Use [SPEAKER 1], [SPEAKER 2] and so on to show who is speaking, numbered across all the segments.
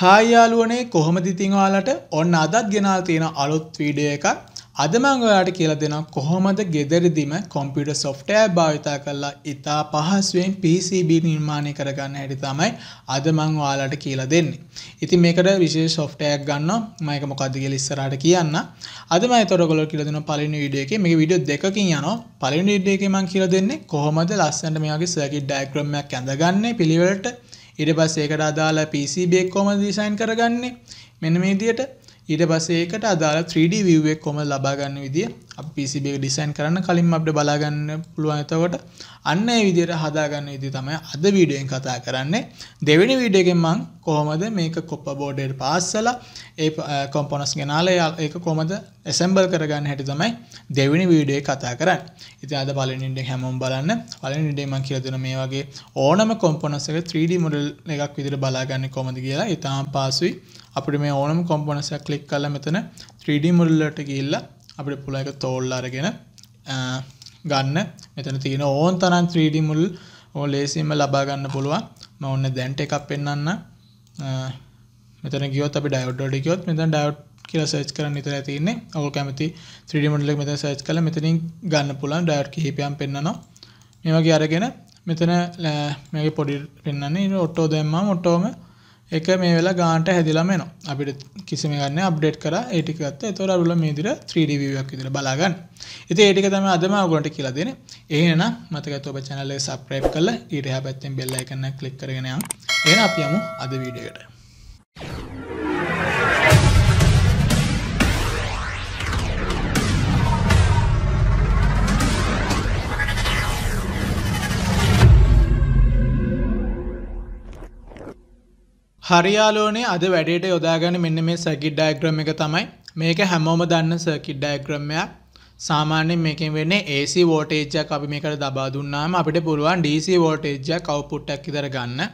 [SPEAKER 1] හායියාලුවනේ කොහොම දිතිංවාලට ඔන්න අදත් ගෙනල් තියෙන අලුත් වීඩිය එක අදමංගවයාට කියල දෙෙන කොහොමද ගෙදරිදිම කොම්පිට සොෆ්ටය භාවිතා කරලා ඉතා පහස්ුවෙන් PCB නිර්මාණය කරගන්න හැටි තමයි අදමංවාලට කියල දෙන්නේ. ඉති මේකට විශේ සොෆ්ටයක් ගන්න මයක මොකක්දගල ඉස්සරට කියන්න අදම තොරගොල කියලදන පලිනි විඩිය එක මේ විඩිය දෙකින් යන පලිනි විඩිය එක මං කියල දෙන්නේ කොහොමද ලස්සන්ට මේගේ සැකි ඩයික්‍රමයක් ඇඳගන්නේ පිළිවට ඉඩ පස් ඒකට අදාලා පිසිබෙක් කොම දිසයින් කරගන්නේ මෙන මේදියට ඊට පස්සේ ඒකට අදාළ 3D view එකක් කොහොමද ලබා ගන්න විදිය අපි PCB එක ඩිසයින් කරන්න කලින්ම අපිට බලා ගන්න පුළුවන් එතකොට අන්න ඒ විදියට හදා ගන්න විදිය තමයි අද වීඩියෝෙන් කතා කරන්නේ දෙවෙනි වීඩියෝ එකෙන් මම කොහොමද මේක කොප්ප බෝඩ් එකට පාස් කරලා ඒ කොම්පොනන්ට්ස් ගෙනාලා ඒක කොහොමද ඇසෙම්බල් කරගන්න හැටි තමයි දෙවෙනි වීඩියෝ එක කතා කරන්නේ ඉතින් අද පළවෙනි වීඩියෝ එක හැමෝම බලන්න පළවෙනි වීඩියෝ මම කියලා දෙන මේ වගේ ඕනම කොම්පොනන්ට්ස් එක 3D මොඩල් එකක් විදියට බලා ගන්න කොහොමද කියලා ඊටාම් පාසුයි අපිට මේ ඕනම කොම්පොනසයක් කලික් කල මෙතන 3D මුල්ලට ගිල්ල අපිට පුළ එක තෝල් අරගෙන ගන්න මෙතන තියෙන ඕන් තරන් 3D මුල් ඕ ලේසිම ලබා ගන්න පුළුවන් ම ඔන්න දැන්ට එකක් පෙන්න්න මෙතන ගියොත් අපි ඩයෝඩ්ඩ ගියොත් මෙතන ඩයෝට් කියලා සර්ච් කරන්න විතර තියන්නේ ඔවුල් කැමති 3D මොඩල් එක මෙතන සර්ච් කළා මෙතනින් ගන්න පුළුවන් ඩයෝට් කිහිපයක් පෙන්වනවා මේ වගේ අරගෙන මෙතන මේකේ පොඩි පෙන්වන්නේ ඔට්ටෝ දැම්මම ඔට්ටෝම එක මේ වෙලා ගාන්ට හැදිලම එන අපිට කිසිම ගන්න අප්ඩේට් කර ඒටිකත් තොර රුල මේදිර 3ඩවක් ඉදිර බලාගන්න ඉති ඒටික තම අදම ගොට කියලා දෙන ඒන මතකත ඔබ චනල්ල සප්‍රයිප් කල ඊට පැත්තෙන් බෙල්ල එකන්න කලික් කරගෙනයා එන අපියමු අද වීඩියට හරියාලෝනේ අද වැඩට යොදාගන්න මෙන්න මේ සර්කිට් ඩයග්‍රම් එක තමයි මේක හැමෝම දන්න සර්කිට් ඩයග්‍රම්මයක් සාමාන්‍යයෙන් මේකෙන් වෙන්නේ AC වෝල්ටේජ්ජයක් අපි මේකට දබා දුන්නාම අපිට පුළුවන් DC වෝල්ටේජ්ජයක් අවුට්පුට් එකක් විතර ගන්න.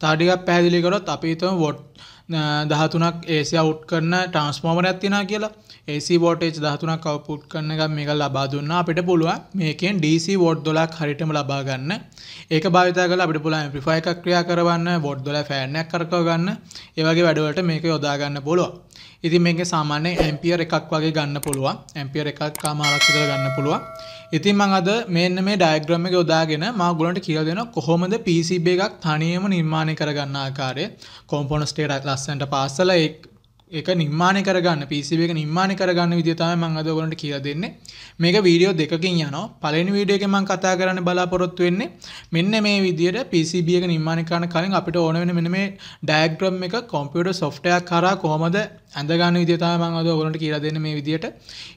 [SPEAKER 1] තව ටිකක් පැහැදිලි කරොත් අපි හිතමු වොට් 13ක් AC අවුට් කරන ට්‍රාන්ස්ෆෝමරයක් තියෙනවා කියලා. AC වෝටේජ් 13ක් අවුට්පුට් කරන එක මේක ලබා දුන්නා අපිට පුළුවන් මේකෙන් DC වෝට් 12ක් හරියටම ලබා ගන්න. ඒක භාවිත කරලා අපිට පුළුවන් ඇම්ප්ලිෆයර් එකක් ක්‍රියා කරවන්න, වෝට් 12 ෆෑන් එකක් කරකව ගන්න. ඒ වගේ වැඩවලට මේක යොදා ගන්න පුළුවන්. ඉතින් මේක සාමාන්‍ය ඇම්පියර් එකක් වගේ ගන්න පුළුවන්. ඇම්පියර් එකක් කාමාරක් විතර ගන්න පුළුවන්. ඉතින් මං අද මෙන්න මේ ඩයග්‍රම් එක යොදාගෙන මා ඔයගොල්ලන්ට කියලා දෙනවා කොහොමද PCB එකක් තනියම නිර්මාණය කරගන්න ආකාරය කොම්පොනන්ට්ස් ටික ලස්සනට පාස්සලා ඒ එක නිර්මාණය කරගන්න පිසිබ එක නිර්මාණය කරගන්න විදිතම මං අද ඔයගලන්ට කියලා දෙන්නේ. මේක වීඩියෝ දෙකකින් යනවා. පළවෙනි වීඩියෝ එකේ මං කතා කරන්න බලාපොරොත්තු වෙන්නේ මෙන්න මේ විදියට PCB එක නිර්මාණය කරන කලින් අපිට ඕන වෙන මෙන්න මේ ඩයග්‍රෑම් එක කම්පියුටර් සොෆ්ට්වෙයාර් කරා කොහොමද ඇඳගන්න විදිය තමයි මම අද ඔයගොල්ලන්ට කියලා දෙන්නේ මේ විදියට.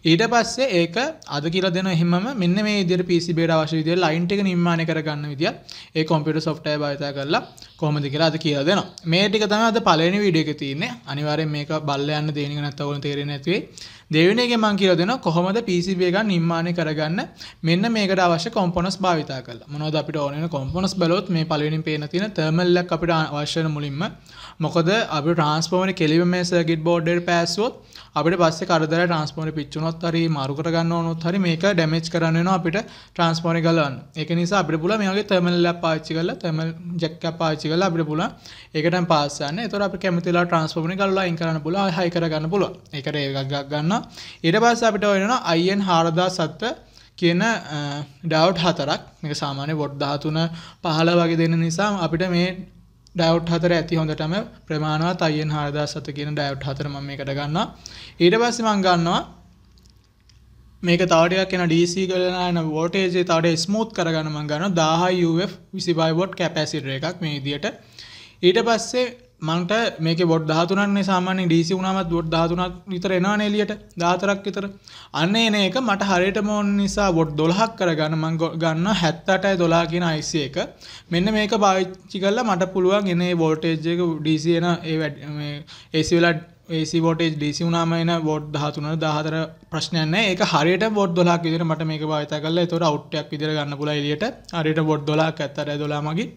[SPEAKER 1] ඊට පස්සේ ඒක අද කියලා දෙන හැමම මෙන්න මේ විදියට PC බේට අවශ්‍ය විදියට ලයින් එක නිර්මාණය කරගන්න විදියත් ඒ කම්පියුටර් සොෆ්ට්වෙයාර් භාවිත කරලා කොහොමද කියලා අද කියලා දෙනවා. මේ ටික තමයි අද පළවෙනි වීඩියෝ එකේ තියෙන්නේ. අනිවාර්යෙන් මේක බලලා යන්න දෙන එක නැත්නම් ඔයගොල්ලන්ට තේරෙන්නේ නැති වෙයි. දෙවෙනි එකේ මම කියලා දෙනවා කොහොමද PCB එකක් නිර්මාණය කරගන්න මෙන්න මේකට අවශ්‍ය කොම්පොනන්ට්ස් භාවිත කරලා. මොනවද අපිට ඕන වෙන කොම්පොනන්ට්ස් බලුවොත් මේ පළවෙනිින් පේන තියෙන තර්මල් එකක් අපිට අවශ්‍ය වෙන මුලින්ම මොකද අපි ට්‍රන්ස්පෝර්න කෙලිව මේ සර්කිට් බෝඩ්ඩට පෑස්සුවොත් අපිට පස්සේ කරදර ට්‍රන්ස්පෝර්න පිච්චුනොත් හරි මාරු කරගන්න ඕනොත් හරි මේක ඩැමේජ් කරන්න වෙනවා අපිට ට්‍රන්ස්පෝර්න ගලවන්න. ඒක නිසා අපිට පුළුවන් මේ වගේ තර්මල් ලැබ් පාවිච්චි කරලා තර්මල් ජැක් එකක් පාවිච්චි කරලා අපිට පුළුවන් ඒකටම පාස් ගන්න. ඒතකොට අපි කැමතිලා ට්‍රන්ස්පෝර්න ගලවලා අයින් කරන්න පුළුවන්, හයි කරගන්න පුළුවන්. ඒකට ඒක ගක් ගන්න. ඊට පස්සේ අපිට වෙනවා IN 4770 කියන ඩවට් හතරක් මේක සාමාන්‍ය වොඩ් 13 15 වගේ දෙන නිසා අපිට මේ ඩයවට් හතර ඇති හොඳටම ප්‍රමාණවත් අයියෙන් හාරදා සත කියන ඩයවට් හතර ම මේකට ගන්නවා ඊට පස්ස මං ගන්නවා මේක තවටයක් එන DC කරන වෝටේජේ තවට ස්මූත් කරගන්න මං ගන්න දාහයි UF විසිබයිවොට් කැපැසිටර එකක් මේ දියට ඊට පස්සේ මන්ට මේක බොඩ් ධාතුනන්නේ සාමාන්‍ය ඩීසි වුණමත් බොඩ් ධාතුනක් විතර එනවා එලියට ධාතරක් විතර අන්න එන එක මට හරියට මෝන් නිසා බොඩ් 12ක් කරගන්න මම ගන්න 78යි 12 කියන IC එක මෙන්න මේක පාවිච්චි කරලා මට පුළුවන් එනේ වෝල්ටේජ් එක DC එන ඒ මේ AC වල AC වෝල්ටේජ් DC වුණාම එන බොඩ් 13 14 ප්‍රශ්නයක් නැහැ ඒක හරියට බොඩ් 12ක් විදිහට මට මේක භාවිත කරලා ඒතොර අවුට් එකක් විදිහට ගන්න පුළුවන් එලියට හරියට බොඩ් 12ක් 78යි 12 මගේ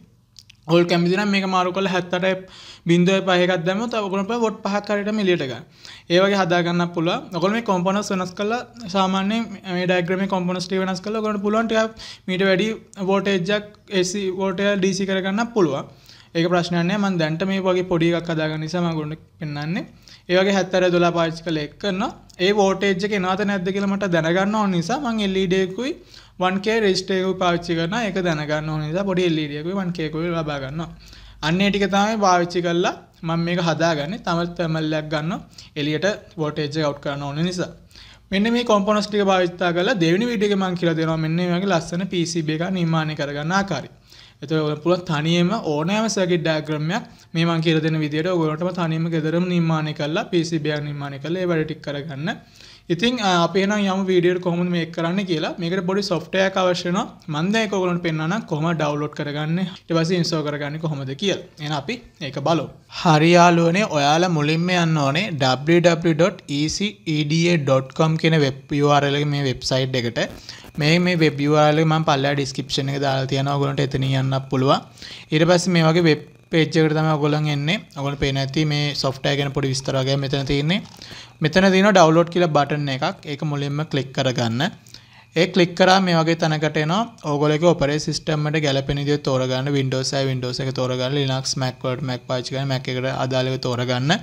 [SPEAKER 1] ඔල් කැමිතින මේ මාරු කළ හැත්තට බින්දුව පහකත්දම ඔකුලට ොට් පහක්කරට මිලියටක ඒවගේ හදාගන්න පුල ඔකොල මේ කොම්පනස් වෙනස් කල සාමාන්‍ය ඩග්‍රම කොම්පනස්ටේ වෙනස් කල ගොට පුලොන්ට මීට වැඩි වෝටේජ්ජක් ඒසි වෝටය ඩීසි කරගන්න පුළුව ඒක ප්‍රශ්නය මන් දැන්ට මේ වගේ පොඩිගක් හදාගන්න නිසාම ගොඩ පෙන්න්නන්නේ ඒවගේ හැත්තර දොලා පාච්ි කල එක්කන්න ඒ වෝටේජ්ජ කෙනත නැද්ද කියලමට දැනගන්න ඕ නිසා මං එල්ලිඩෙකුයි 1K රෙජිස්ටරයක පාවිච්චි කරන එක දැනගන්න ඕන නිසා පොඩි LED එකකුයි 1K එකකුයි ලබා ගන්නවා. අන්න ඒ ටික තමයි පාවිච්චි කරලා මම මේක හදාගන්නේ. තම තැමල්ලයක් ගන්න එළියට වෝල්ටේජ් එක අවුට් කරන්න ඕන නිසා. මෙන්න මේ කොම්පොනන්ට්ස් ටික භාවිතා කරලා දෙවෙනි වීඩියෝ එකේ මම කියලා දෙනවා මෙන්න මේ වගේ ලස්සන PCB එකක් නිර්මාණය කරගන්න ආකාරය. එතකොට පුළුවන් තනියම ඕනෑම සර්කිට් ඩයග්‍රෑම් එකක් මේ මම කියලා දෙන විදිහට ඔයගොල්ලන්ටම තනියම ගෙදරම නිර්මාණය කරලා PCB එකක් නිර්මාණය කරලා ඒ වැඩ ටික කරගන්න. ඉතින් අප නම් යම් වීඩියෝ කොහොමද මේක කරන්න කියලා මේකට පොඩි සොෆ්ට්වෙයාර් අවශ්‍ය වෙනවා මම දැන් ඒක ඔයගොල්ලන්ට පෙන්වන්නම් කොහොමද ඩවුන්ලෝඩ් කරගන්නේ ඊට පස්සේ ඉන්ස්ටෝල් කරගන්නේ කොහොමද කියලා එහෙනම් අපි ඒක බලමු හරි යාළුවනේ ඔයාලා මුලින්ම යන්න ඕනේ www.eceda.com කියන web URL එක මේ වෙබ්සයිට් එකට මේ මේ web URL එක මම පල්ලා description එක දාලා තියෙනවා ඔයගොල්ලන්ට එතන යන්න පුළුවන් ඊට පස්සේ මේ වගේ web page එකට තමයි ඔයගොල්ලන් එන්නේ ඔයගොල්ලෝ පේන ඇති මේ software ගැන පොඩි විස්තර වගේ මෙතන තියෙන්නේ මෙතන දින ඩවලෝඩ් කියල බටන එකක් ඒක මුලින්ම කලික් කරගන්න ඒ කලික් කරා මේ වගේ තැනකට එන ඕගොලක ඔපරේ සිස්ටම්මට ගැලපෙනදි තෝරගන්න වින්ඩෝසයි වින්ඩෝස එක තෝරගන්න ලිනක්ස් මැක්වට මැක් පාචික මැක් එකට අදාළව තෝරගන්න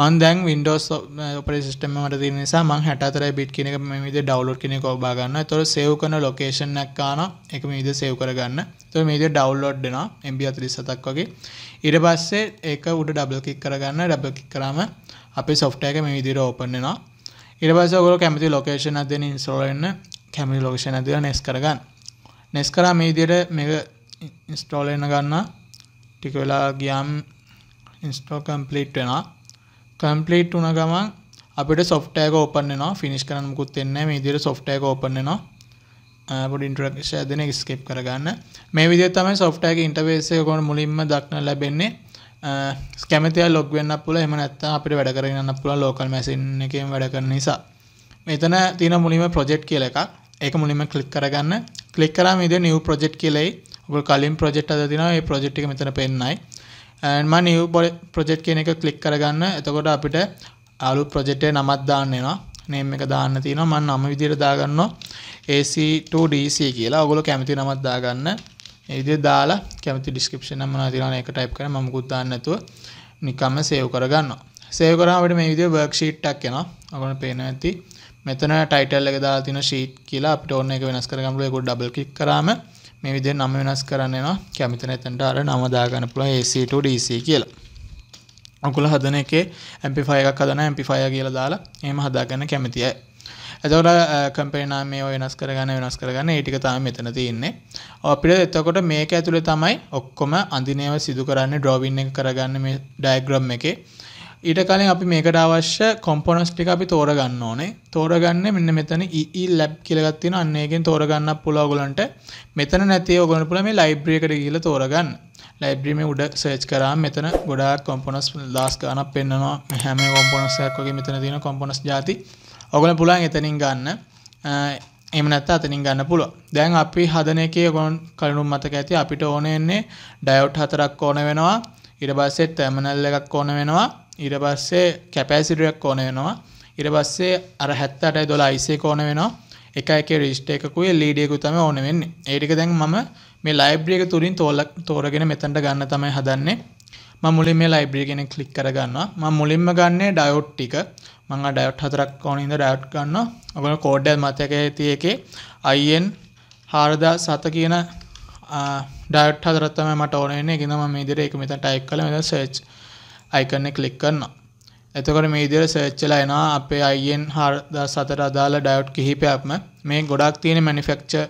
[SPEAKER 1] මන් දැන් වින්ඩෝස් ඔපරේ සිස්ටම් මට තියෙන නිසා මං 64 බිට් කියන එක මේ විදිහට ඩවුන්ලෝඩ් කියන එක ඔබා ගන්න. ඒතකොට සේව් කරන ලොකේෂන් එකක් ආන ඒක මේ විදිහට සේව් කරගන්න. ඒතකොට මේ විදිහට ඩවුන්ලෝඩ් වෙනවා MB 47ක් වගේ. ඊට පස්සේ ඒක උඩ ඩබල් ක්ලික් කරගන්න. ඩබල් ක්ලික් කරාම අපේ සොෆ්ටයක මේ විදිර ඕපන්නවා ඉරබස ගොල කැමති ලොකේෂන අදන ඉන්ස්ටෝලන්න කැමි ලොකේෂන අදර නෙස් කරගන්න නෙස් කරා මේ විදියට මේ ඉන්ස්ටෝලන්න ගන්න ටික වෙලා ගියම් ඉන්ස්ටෝ කම්පලීට් වෙනවා කම්පලීට් වුණ ගමන් අපිට සොෆ්ටයක ඕපන්නවා ෆිනිස් කරනමුකුත් එන්න මේ දිර සොෆ්ටයක ඕපන්නවා පොඩි ඉන්ටරක්ෂ දෙන ස්කප් කරගන්න මේ විදි තමයි සොෆ්ටයක ඉන්ටවේසය කොට මුලින්ම දක්න ලැබෙන්නේ කැමතිය ලොග්වෙන්න පුල එම නැත්ත අපිට වැඩ කරන්න පුළ ලෝකල් මැසින් එකෙන් වැඩ කරන නිසා මෙතන තින මුලිම ප්‍රොජෙක්් කියල එකක් ඒක මුලිම කලික් කරගන්න කලික් කරම ඉද නිව ප්‍රජෙක්් කියලෙයි ඔබ කලින් ප්‍රජෙක්් අද තින ඒ ප්‍රජෙක්්ි මෙතන පෙන්නයි ඇන්ම නිව ප්‍රජෙක්් කියන එක කලික් කරගන්න එතකොට අපිට අලු ප්‍රජෙක්්ටේ නමත් දාන්නවා නේම් එක දාන්න තියෙනවා මම නම විදිහට දාගන්නවා AC2DC කියලා. ඔයගොල්ලෝ කැමති නමක් දාගන්න. ඉදි දාලා කැමති ඩිස්ක්‍රිප්ෂන් නම් මොනවද තියෙනවද ඒක ටයිප් කරලා මම මුකුත් දාන්න නැතුව නිකම්ම සේව් කරගන්නවා සේව් කරාම අපිට මේ විදිහේ වර්ක් ෂීට් එකක් එනවා ඔයගොල්ලෝ පේන ඇති මෙතන ටයිටල් එක දාලා තියෙන ෂීට් කියලා අපිට ඕන එක වෙනස් කරගන්න පුළුවන් ඒක ඩබල් ක්ලික් කරාම මේ විදිහේ නම වෙනස් කරන්න එනවා කැමති නැතනට අර නම දාගන්න පුළුවන් AC2 DC කියලා අකුල හදන එකේ MP5 එකක් හදන MP5 කියලා දාලා එහෙම හදාගන්න කැමති අය ඇතවට කම්පේනාමේ වෙනස් කරගන්න වෙනස් කරගන්න ඒටික තම මෙතන තියන්නේ අපිට එතකොට මේක ඇතුළ තමයි ඔක්කොම අඳිනව සිදු කරන්න ඩ්‍රෝවින් එක කරගන්න මේ ඩයිග්‍රම් එක ඊට කලින් අපි මේකට අවශ්‍ය කොම්පොනස් ටික අපි තෝරගන්න ඕනේ තෝරගන්න මෙන්න මෙතන EE e lab කියලා එකක් තියෙනවා අන්න ඒකෙන් තෝරගන්න පුළුවන් ඔයගලන්ට මෙතන නැති ඔයගලන්ට පුළුවන් මේ ලයිබ්‍රරි එකට ගිහිල්ලා තෝරගන්න ලයිබ්‍රරීම උඩ සර්ච් කරාම මෙතන ගොඩාක් කොම්පොනස් ලාස් ගානක් පෙන්නවා හැම කොම්පොනස්යක් වගේ මෙතන තියෙන කොම්පොනස් ಜಾති ඔගොල පුළුවන් එතනින් ගන්න එම නැත්ත අතනින් ගන්න පුළුව දැන් අපි හදන එකේ ගොන් කලනුම් මතක ඇති අපිට ඕනෙන්නේ ඩයවට් හතරක් ඕන වෙනවා ඉරබස්සේ තැමනල් එකක් ඕන වෙනවා ඉරබස්සේ කැපෑසිටුවක් ඕන වෙනවා ඉරබස්සේ අර හැත්තටයි දොලා අයිසේ ඕන වෙනවා එක එක රිස්ට එකකුයි ලීඩියකු තම ඕන වෙන්නේ ඒටික දැන් මම මේ ලයිබ්‍රියක තුරින් තෝල තෝරගෙන මෙතැන්ට ගන්න තමයි හදන්නේ මුලින් මේ ලයිබ්‍රේ කෙනෙ කලික් කරගන්නවා ම මුලින්ම ගන්නේ ඩයෝට් ටික මං ඩයට් හතරක් ඕනින්ද ඩයට් ගන්න ඔගන කෝඩ්ඩ මතක ඇතියකේ අයිෙන් හාරදා සත කියන ඩයට් හදරත්තම මට ඕනන්නේ ගෙනම මේදිර එක මෙත ටයික් කල මෙ සේච් අයිකන්න කලික් කරන්න එතකොට මේ ඉදිර සේච්චලා එනවා අපේ අයිෙන් හාරදා සතර අදාල ඩයට් කිහිපයක්ම මේ ගොඩක් තියෙන මනිිෆෙක්චර්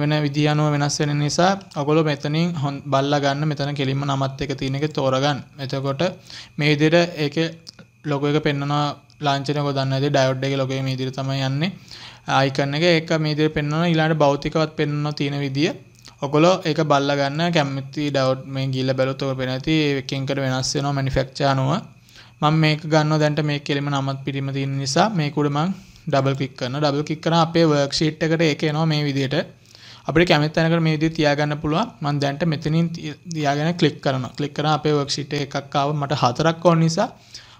[SPEAKER 1] වෙන විදිහනුව වෙනස් වෙන නිසා ඔගොල්ලෝ මෙතනින් බල්ලා ගන්න මෙතන කෙලින්ම නමත් එක තියෙන එක තෝරගන්න. එතකොට මේ විදිහට ඒකේ ලොගෝ එක පෙන්වනවා ලාංඡනය ඔයගොල්ලෝ දන්න විදිහට ඩයෝඩ් එකේ ලොගෝ එක මේ විදිහට තමයි යන්නේ. අයිකන් එක ඒක මේ විදිහට පෙන්වනවා ඊළඟට භෞතිකවත් පෙන්වනවා තියෙන විදිය. ඔගොල්ලෝ ඒක බල්ලා ගන්න කැමති ඩයෝඩ් මේ ගිල්ල බැලුවොත් ඔය පෙනෙන ඇති එකෙන් එකට වෙනස් වෙනවා මැනුෆැක්චර් අනුව. මම මේක ගන්නවා දැන්ට මේක කෙලින්ම නමත් පිටිම තියෙන නිසා මේක උඩ මම ඩබල් ක්ලික් කරනවා. ඩබල් ක්ලික් කරා අපේ වර්ක්ෂීට් එකට ඒක එනවා මේ විදිහට. අපිට කැමති තැනකට මේ විදිහට තියාගන්න පුළුවන්. මම දැන්ට මෙතනින් තියාගෙන ක්ලික් කරනවා. ක්ලික් කරා අපේ worksheet එකක් ආව මට හතරක් ඕන නිසා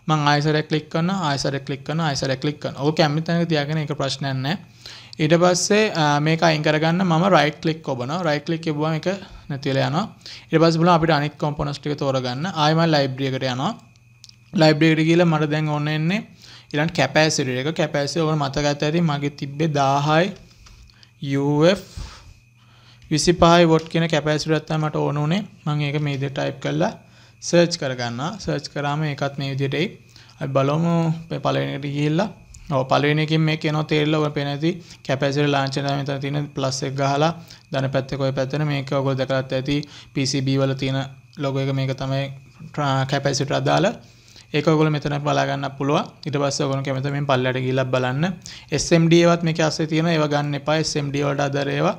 [SPEAKER 1] මම ආයසරයක් ක්ලික් කරනවා, ආයසරයක් ක්ලික් කරනවා, ආයසරයක් ක්ලික් කරනවා. ඕක කැමති තැනක තියාගෙන ඒක ප්‍රශ්නයක් නැහැ. ඊට පස්සේ මේක අයින් කරගන්න මම රයිට් ක්ලික් ඔබනවා. රයිට් ක්ලික් කියපුවම ඒක නැති වෙලා යනවා. ඊට පස්සේ බලමු අපිට අනෙක් components ටික තෝරගන්න. ආයෙ මම library එකට යනවා. library එකට ගිහලා මට දැන් ඕන එන්නේ ඊළඟ capacity එක. capacity ඔබ මතක ඇති මගේ තිබ්බේ 1000යි UF විසි පහයි වොට් කියෙන කැපැසිටත්ත මට ඕනුනේ මං ඒක මේද ටයිප් කරලා සර්ච් කරගන්න සර්ච් කරාම එකත් මේ විදිටයි බලොමු පලවෙනට ගිල්ලා ඔ පලවෙනකින් මේ කෙනො තේල්ලව පෙනැති කැපැසිට ලාංචන මෙත තින ප්ලස් එක් ගහලා දන පැත්තකොයි පැත්තන මේක ඔගොල් දකරත් ඇති පිසිබ වල තියෙන ලොග එක මේක තමයි කැපැසිට අදාලා ඒකොල මෙතන බලාගන්න පුළුව ඉට පස්ස ගොන කැමතමින් පල්ලට ගිලක් බලන්න SMDවත් මේක අස්සේ තියෙන ඒව ගන්න එපා SMD වලට අදරේවා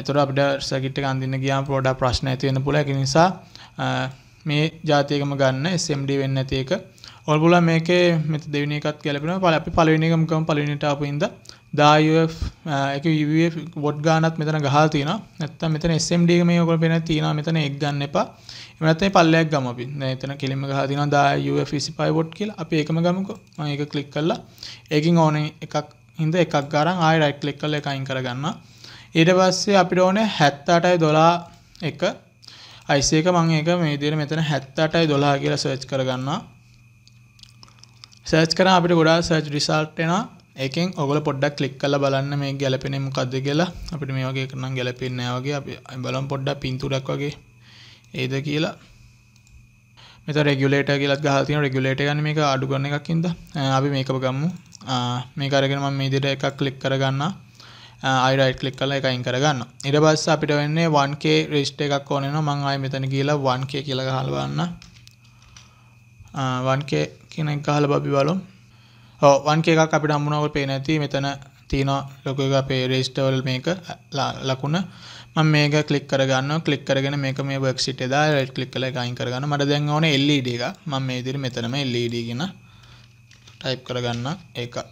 [SPEAKER 1] එතොට අපට සැකිට් අන්දින්න ගියාම් පොඩා ප්‍රශ්න ඇතිවෙන පුල එක නිසා මේ ජාතියකම ගන්න SMD වෙන්න ඇතික ඔල්බුල මේක මෙත දෙවනිකත් කැලපෙන පල අපි පලවිනිකම්කම පලිනිට අපඉද දාF එක වොඩ් ගානත් මෙතන ගහ තින ඇත්ත මෙතන SMD මේ ඔකොල් පෙන තින මෙතන එක් ගන්න එපා එමනත්තේ පල්ලයක් ගමපි එතන කෙලිම ගහතින දා සිපයි වොඩ් කියල් අප ඒකම ගමක ඒක කලික් කල්ලා ඒකින් ඕන එකක් හිද එකක් ගරන් ආයි රයිට් ලෙක් කල එකයින් කරගන්නා ඊට පස්සේ අපිට ඕනේ 78.12 එක IC එක මම ඒක මේ විදිහට මෙතන 78.12 කියලා සර්ච් කරගන්නවා සර්ච් කරා අපිට ගොඩාක් සර්ච් රිසල්ට් එනවා ඒකෙන් ඔගොල පොඩ්ඩක් ක්ලික් කරලා බලන්න මේ ගැලපෙන මොකද්ද කියලා අපිට මේ වගේ එකක් නම් ගැලපෙන්නේ නැහැ වගේ අපි බලමු පොඩ්ඩක් පින්තූරයක් වගේ ඒද කියලා මෙතන රෙගියුලේටර් කියලා ගහලා තියෙනවා රෙගියුලේටර් කියන්නේ මේක අඩු කරන එකක් හින්දා අපි මේක ගමු මේක අරගෙන මම මේ විදිහට එකක් ක්ලික් කරගන්නා අයිරයිට් කලික් කල එකයින් කරගන්න ඉට බස්ස අපිට වෙන්නේ 1K රෙස්ට එකක් ඕනෙන මං අයි මෙතන කියලා 1K කියල හලවන්න 1K කියන එක හල බබි බලු ඕවන්ක එකක් අපිට අම්මුණවල් පේ නැති මෙතන තියන ලොක එක අපේ රෙස්ටවල් මේක ලකුණ මම මේක කලික් කරගන්න කලික් කරගෙන මේක මේ වක්සිට දා රෙට් කලික් කල එකයින් කරගන්න මට දැන් ඕන එල්ලඩ e එක මම මේ ඉදිරි මෙතනම එල්ලඩ ගෙන ටයිප් කරගන්න එකක්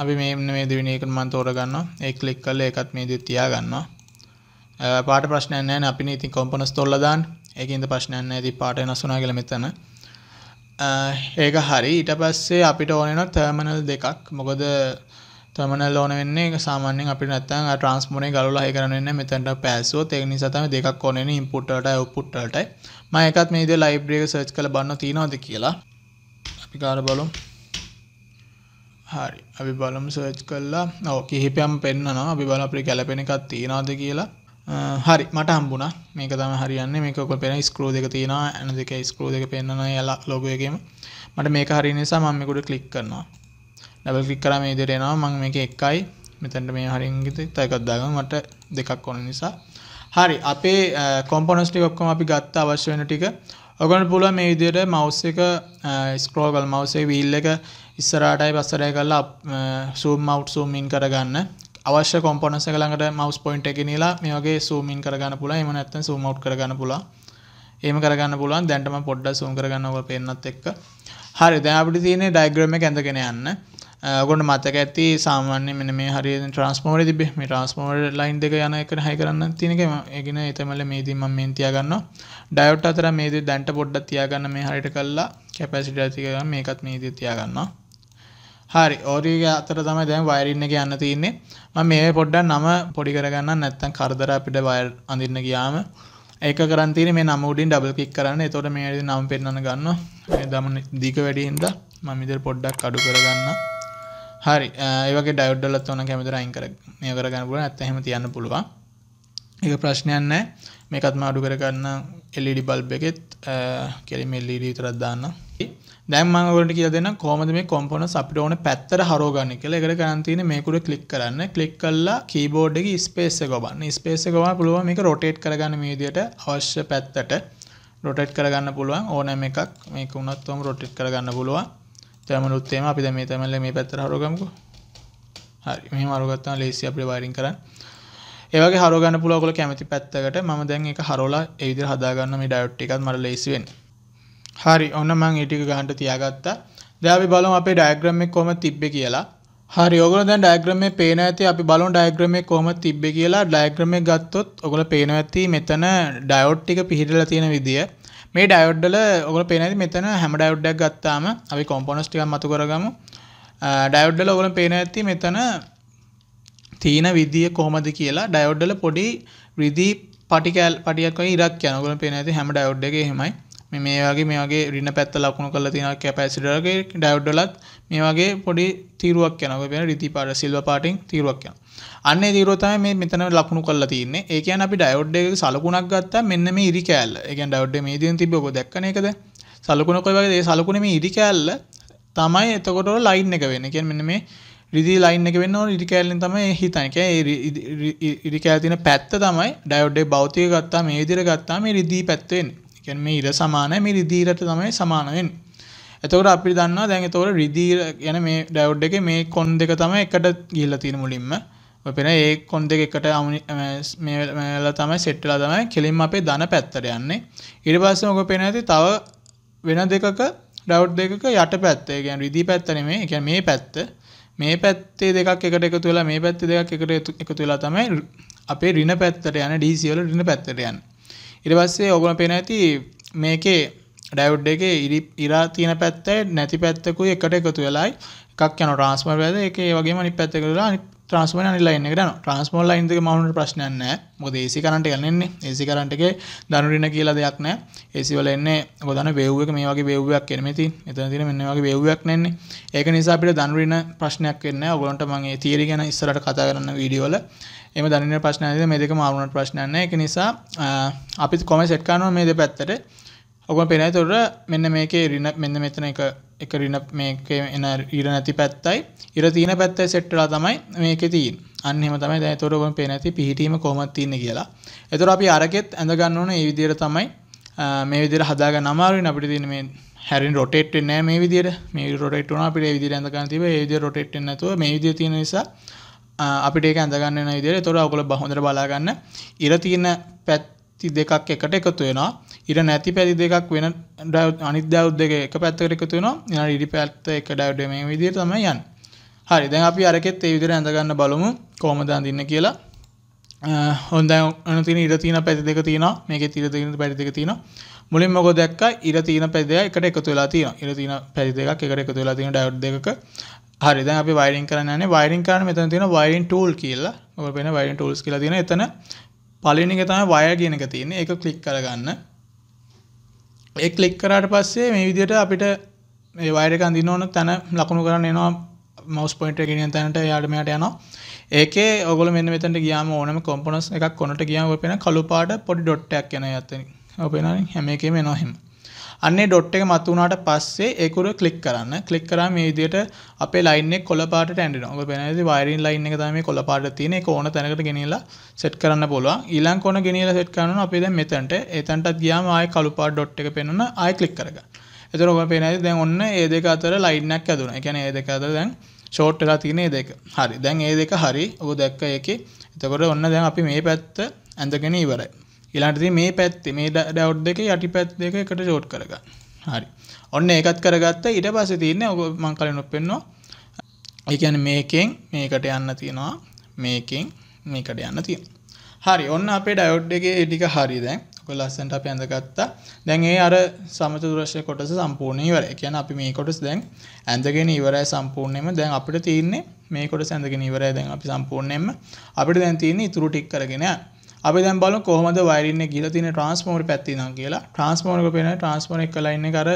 [SPEAKER 1] අපි මේ මේ දෙවෙනි එක මම තෝරගන්නවා ඒක ක්ලික් කරලා ඒකත් මේ දෙක තියාගන්නවා පාට ප්‍රශ්නයක් නැහැ නේ අපිනේ ඉතින් කොම්පොනන්ට්ස් තෝරලා දාන්න ඒකින්ද ප්‍රශ්නයක් නැහැ ඉතින් පාට වෙනස් වුණා කියලා මෙතන ඒක හරි ඊට පස්සේ අපිට ඕන වෙනවා ටර්මිනල් දෙකක් මොකද ටර්මිනල් ඕන වෙන්නේ ඒක සාමාන්‍යයෙන් අපිට නැත්තම් ට්‍රාන්ස්පෝනේ ගලවලා හයි කරන්න වෙන්නේ මෙතනට පෑසුවොත් ඒක නිසා තමයි දෙකක් ඕන වෙන්නේ ඉන්පුට් වලටයි අවුට්පුට් වලටයි මම ඒකත් මේ විදිහට ලයිබ්‍රරි එක සර්ච් කරලා බලන්න තියනවද කියලා අපි කාර බලමු හරි අපි බලම් සර්ච් කල්ලා නව කිහිපයම් පෙන්න්නනවා අපි බල අපි ගැලපෙන එකත් තියෙනද කියලා හරි මට හම්බුණ මේක තම හරින්න මේකොල් පෙන ස්කරෝධ එක තියෙන ඇන දෙක ස්කරෝධ එක පෙන්න්නන යලා ලොගයගේම මට මේක හරි නිසා මම්මකුට කලික් කරනවා ඩබල් කලික් කරම ඉදිරෙනවා මං මේක එක්කයි මෙතැන්ට මේ හරිගිත තයිකත්දාග මට දෙකක් ඕන නිසා හරි අපේ කොම්පොනස්ටි ඔක්කොම අපි ගත්ත අවශ්‍ය වෙන ටික ඔගන පුල මේ විදියට මවස් එක ස්කරෝගල් මවසේ වීල්ල එක ඉස්සරටයි පස්සරය කල්ලා සූම් මව් සූම්මින් කරගන්න අවශ්‍ය කොම්පොනස කළඟට මවස් පොයින්ට එක නිලා මේගේ සූමින් කරගන්න පුලා එම නැත්ත සූමව් කරගන්න පුලා ඒම කරගන්න පුළුවන් දැන්ටම පොඩ්ඩ සූම් කරගන්නව පෙන්නත් එක්ක හරි දැන් අපිට තියෙන්නේ ඩයග්‍රෑම් එක ඇඳගෙන යන්න ඔයගොල්ලෝ මතක ඇති සාමාන්‍ය මෙන්න මේ හරියට ට්‍රාන්ස්ෆෝමරේ තිබ්බේ මේ ට්‍රාන්ස්ෆෝමර් ලයින් දෙක යන එකට හයි කරන්න තියෙන එක ඒකින එතමල මේදී මම මෙන් තියාගන්නවා ඩයෝඩ් අතර මේදී දැන්ට පොඩ්ඩක් තියාගන්න මේ හරියට කළා කැපැසිටර් තියාගන්න මේකත් මේදී තියාගන්නවා හරි ඕරීග අතර තමයි දැන් වයරින්න කියන්න තියන්නේ ම මේ පොඩ්ඩ නම පොඩි කරගන්න නැත්තන් කරදර අපිට වයර් අඳන්න ගියාම ඒක කරන්තින මේ නමුඩින් ඩබල් කික් කරන්න එතොට මේ නම් පෙන්න්න ගන්න දම දික වැඩිහින්ද මමිදර පොඩ්ඩක් අඩු කරගන්න හරි ඒවගේ ඩයුඩ්ඩලත් ඕන කැමතර අයින් කර මේ කරගන්න පුල ඇත්තහෙම තියන්න පුළුවන් එක ප්‍රශ්නයන්න මේකත්ම අඩු කරගන්න එල්ලිඩි බල්බ එකෙත් කෙලිමෙල්ලිඩි තරත් දාන්න දැන් මම ඔයගොල්ලන්ට කියලා දෙන්නම් කොහොමද මේ components අපිට ඕන පැත්තට හරව ගන්න කියලා. ඒකට කරන් තියෙන්නේ මේ කුඩ click කරන්න. click කළා keyboard එකේ space එක ඔබන්න. space එක ඔබන්න පුළුවන් මේක rotate කරගන්න මේ විදිහට අවශ්‍ය පැත්තට rotate කරගන්න පුළුවන් ඕනෑම එකක්. මේක උනත් උම rotate කරගන්න පුළුවන්. තැමනුත් එහෙම අපි දැන් මේ තැමල්ල මේ පැත්තට හරවගමුකෝ. හරි මෙහෙම හරවගත්තාම ලේසි අපිට වයරින් කරන්න. ඒවගේ හරෝගන්න පුළුවකොල කැමති පැත්තකට ම දැන් එක හරෝලා එවිදිර හදාගන්න මේ ඩයොට් එකත් මට ලේසිවෙන්නේ හරි ඔන්න මං ඒ ටික ගහන්න තියාගත්තා. දැන් අපි බලමු අපේ ඩයග්‍රෑම් එක කොහොමද තිබ්බේ කියලා. හරි ඔයගොල්ලෝ දැන් ඩයග්‍රෑම් එකේ පේන ඇති අපි බලමු ඩයග්‍රෑම් එක කොහොමද තිබ්බේ කියලා. ඩයග්‍රෑම් එක ගත්තොත් ඔයගොල්ලෝ පේනවා ඇති මෙතන ඩයෝඩ් ටික පිහිදලා තියෙන විදිය. මේ ඩයෝඩ් වල ඔයගොල්ලෝ පේන ඇති මෙතන හැම ඩයෝඩ් එකක් ගත්තාම අපි කොම්පොනන්ට්ස් ටිකක් මතු කරගමු. ඩයෝඩ් වල ඔයගොල්ලෝ පේන ඇති මෙතන තියෙන විදිය කොහොමද කියලා ඩයෝඩ් වල පොඩි රිදී පටි කැල් පටියක් වගේ ඉරක් යනවා. ඔයගොල්ලෝ පේන ඇති හැම ඩයෝඩ් එකේ එහෙමයි. මේ වගේ මේ වගේ රින්න පැත්ත ලකුණු කරලා තියෙනවා කැපැසිටරගේ ඩයෝඩ් වලත් මේ වගේ පොඩි තීරුවක් යනවා. ඔය වෙන රිදී පාට සිල්වර් පාටින් තීරුවක් යනවා. අන්න ඒ තීරුව තමයි මේ මෙතන ලකුණු කරලා තියෙන්නේ. ඒ කියන්නේ අපි ඩයෝඩ් එකක සලකුණක් ගත්තා මෙන්න මේ ඉරි කෑල්ල. ඒ කියන්නේ ඩයෝඩ් එකේ මේ දින තිබ්බ ඔබ දැක්කනේ එකද? සලකුණ කොයි වගේද? ඒ සලකුණේ මේ ඉරි කෑල්ල තමයි එතකොට ලයින් එක වෙන්නේ. කියන්නේ මෙන්න මේ රිදි ලයින් එක වෙන්න ඕන ඉරි කෑල්ලෙන් තමයි හිතන්නේ. කියන්නේ ඉරි කෑල්ල තියෙන පැත්ත තමයි ඩයෝඩ් එකේ භෞතික ගත්තා මේ විදිහට ගත්තා මේ රිදී පැත්ත වෙන්නේ. කියන්නේ මේ ඉර සමානයි මේ රිදීරට තමයි සමාන වෙන්නේ. එතකොට අපි දන්නවා දැන් එතකොට රිදීර කියන්නේ මේ ඩයෝඩ් එකේ මේ කොන් දෙක තමයි එකට ගිහිල්ලා තියෙන මුලින්ම. ඔය පේන ඒ කොන් දෙක එකට මේ වෙලා තමයි සෙට් වෙලා තමයි කෙලින්ම අපේ ධන පැත්තට යන්නේ. ඊට පස්සේ මොකද පේන ඇති තව වෙන දෙකක ඩවට් දෙකක යට පැත්ත ගැන රිදි පැත්ත නෙමේ එක මේ පැත්ත මේ පැත්තේ දෙකක් එකට එකතු වෙලා මේ පැත්තේ දෙකක් එකට එකතු වෙලා තමයි අපේ ඍණ පැත්තට යන DC වල ඍණ පැත්තට යන්නේ ඉරිවස්සේ ඔගුල පෙන ඇති මේකේ ඩැවඩ් එක ඉරි ඉරා තියෙන පැත්තේ නැති පැත්තකු එකට එකතු වෙලායි එකක් යන ට්‍රන්ස්මර් වැද එක වගේ මනි පැත්ත කරලා ට්‍රන්ස්මර් අනිලා එන්න කරන ට්‍රන්ස්මෝල් ලයින් දෙක මවුන්ට ප්‍රශ්නයක් නැහැ මොකද AC කරන්ට් එක යන්නේ AC කරන්ට් එකේ දනුරින කියලා දෙයක් නැහැ AC වල එන්නේ ඔබ දන්න වේව් එක මේ වගේ වේව් එකක් එන මෙතින් එතන තියෙන මෙන්න වගේ වේව් එකක් නැන්නේ ඒක නිසා අපිට දනුරින ප්‍රශ්නයක් වෙන්නේ නැහැ ඔයගොල්ලන්ට මම ඒ තියරි ගැන ඉස්සරහට කතා කරන්න වීඩියෝ වල එම දන ප්‍රශ්නයද මේ දෙක මාරුණට ප්‍රශ්නයන්න එක නිසා අපි කොම සෙට්කානුව මේ දෙ පැත්තට ඔකොන් පෙනයි තොර මෙන්න මේකේ රින මෙන්න මෙතන එක එක රින මේක එන ඊර නැති පැත්තයි ඉර තියන පැත්තයි සෙට්ටලා තමයි මේක තිීන් අන්නෙම තමයි දැ තොරගොන් පෙනැති පිහිටීම කොමත් තියන්න කියලා එතුර අපි අරකෙත් ඇඳගන්න ඕන ඒ විදිර තමයි මේ විදිර හදාග නමාරුවෙන් අපිට තින මේ හැරින් රොටේට් නෑ මේ විදිර මේ රොටේට් වන අපිට විදිර ඇඳගන්න තිබ ඒ විදිර රොටේට් නැතුව මේ විදිර තියෙන නිසා අපිට ඒක ඇඳගන්න විදිහට ඒතකොට ඔයගොල්ලෝ බහොඳට බලා ගන්න ඉර තියෙන පැති දෙකක් එකට එකතු වෙනවා ඉර නැති පැති දෙකක් වෙන අනිත් ඩයෝඩ් දෙක එක පැත්තකට එකතු වෙනවා ඊළඟ ඉරි පැත්ත එක ඩයෝඩ් මේ විදිහට තමයි යන්නේ හරි දැන් අපි අරකෙත් ඒ විදිහට ඇඳගන්න බලමු කොහොමද අඳින්න කියලා හොඳ අනතින ඉර තියෙන පැති දෙක තියෙනවා මේකේ ඉර තියෙන පැති දෙක තියෙනවා මුලින්ම ඔක දැක්කා ඉර තියෙන පැති දෙක එකට එකතු වෙලා තියෙනවා ඉර තියෙන පැති දෙකක් එකට එකතු වෙලා තියෙන ඩයෝඩ් දෙකක හරිද අපි වයිරින් කරන්න වයිරින් කරන මෙතන තියෙන වයිරින් ටූල් කියලා ඔබ වෙන වයිරින් ටූල්ස් කියලා තියෙන එතන පළවෙනි එක තමයි වයර් කියන එක තියෙන්නේ ඒක ක්ලික් කරගන්න ඒ ක්ලික් කරාට පස්සේ මේ විදිහට අපිට මේ වයර් එක අඳින්න ඕන තැන ලකුණු කරන්න එනවා මවස් පොයින්ටර් ගෙනියන තැනට එයාට මෙයාට යනවා ඒකේ ඔයගොල්ලෝ මෙන්න මෙතනට ගියාම ඕනම කොම්පොනන්ට්ස් එකක් කොනට ගියාම ඔය පේන කළු පාට පොඩි ඩොට් එකක් එනවා යතන ඔය පේනවනේ හැම එකෙම එනවා එහෙම අන්නේ ඩොට් එක මතු වුණාට පස්සේ ඒකුර ක්ලික් කරන්න. ක්ලික් කරාම මේ විදිහට අපේ ලයින් එක කොළ පාටට ඇඬෙනවා. ඔබ වෙනදි වයරින් ලයින් එක තමයි මේ කොළ පාට තියෙන. ඒක ඕන තැනකට ගෙනියලා සෙට් කරන්න පුළුවන්. ඊළඟ කොන ගෙනියලා සෙට් කරනවා අපි දැන් මෙතනට. එතනටත් ගියාම ආයෙ කළු පාට ඩොට් එක පෙන්වන ආයෙ ක්ලික් කරගන්න. එතකොට ඔබ පේනයි දැන් ඔන්න ඒ දෙක අතර ලයින් එකක් ඇදුණා. ඒ කියන්නේ ඒ දෙක අතර දැන් ෂෝට් වෙලා තියෙන ඒ දෙක. හරි. දැන් ඒ දෙක හරි. ඔබ දැක්ක ඒකේ. එතකොට ඔන්න දැන් අපි මේ පැත්ත ඇඳගෙන ඉවරයි. ඉලාන්ටති මේ පැත්ති මේ ඩව් දෙක යටි පැත් දෙක එකට ෂෝට් කරග හරි ඔන්න ඒකත් කරගත්ත ඉට පස තියන්න ඔබ මං කලනු පෙන්නවා එකන මේකෙන් මේකට යන්න තියෙනවා මේකින් මේකට යන්න තියෙන හරි ඔන්න අපේ ඩයෝඩ්ඩගේ එඩික හරි දැන් ලස්සට අප ඇඳගත්තා දැන් ඒ අර සමතුදරශ්‍ය කොටස සම්පූර්ණය වර කියන අපි මේ කොටස් දැන් ඇඳගෙන ඉවරයි සම්පූර්ණයම දැන් අපිට තියන්නේ මේ කොට සැඳගෙන ඉවරයි දැන් අපි සම්පූර්ණයෙන්ම අපිට දැන් තියන්නේ ඉතුරු ටික් කරගෙන අපි දැන් බලමු කොහොමද වයරින් එක ගිහලා තියෙන ට්‍රාන්ස්ෆෝමර් පැත්තේ ඉඳන් කියලා ට්‍රාන්ස්ෆෝමර් එක පේනවා ට්‍රාන්ස්ෆෝමර් එක ලයින් එක අර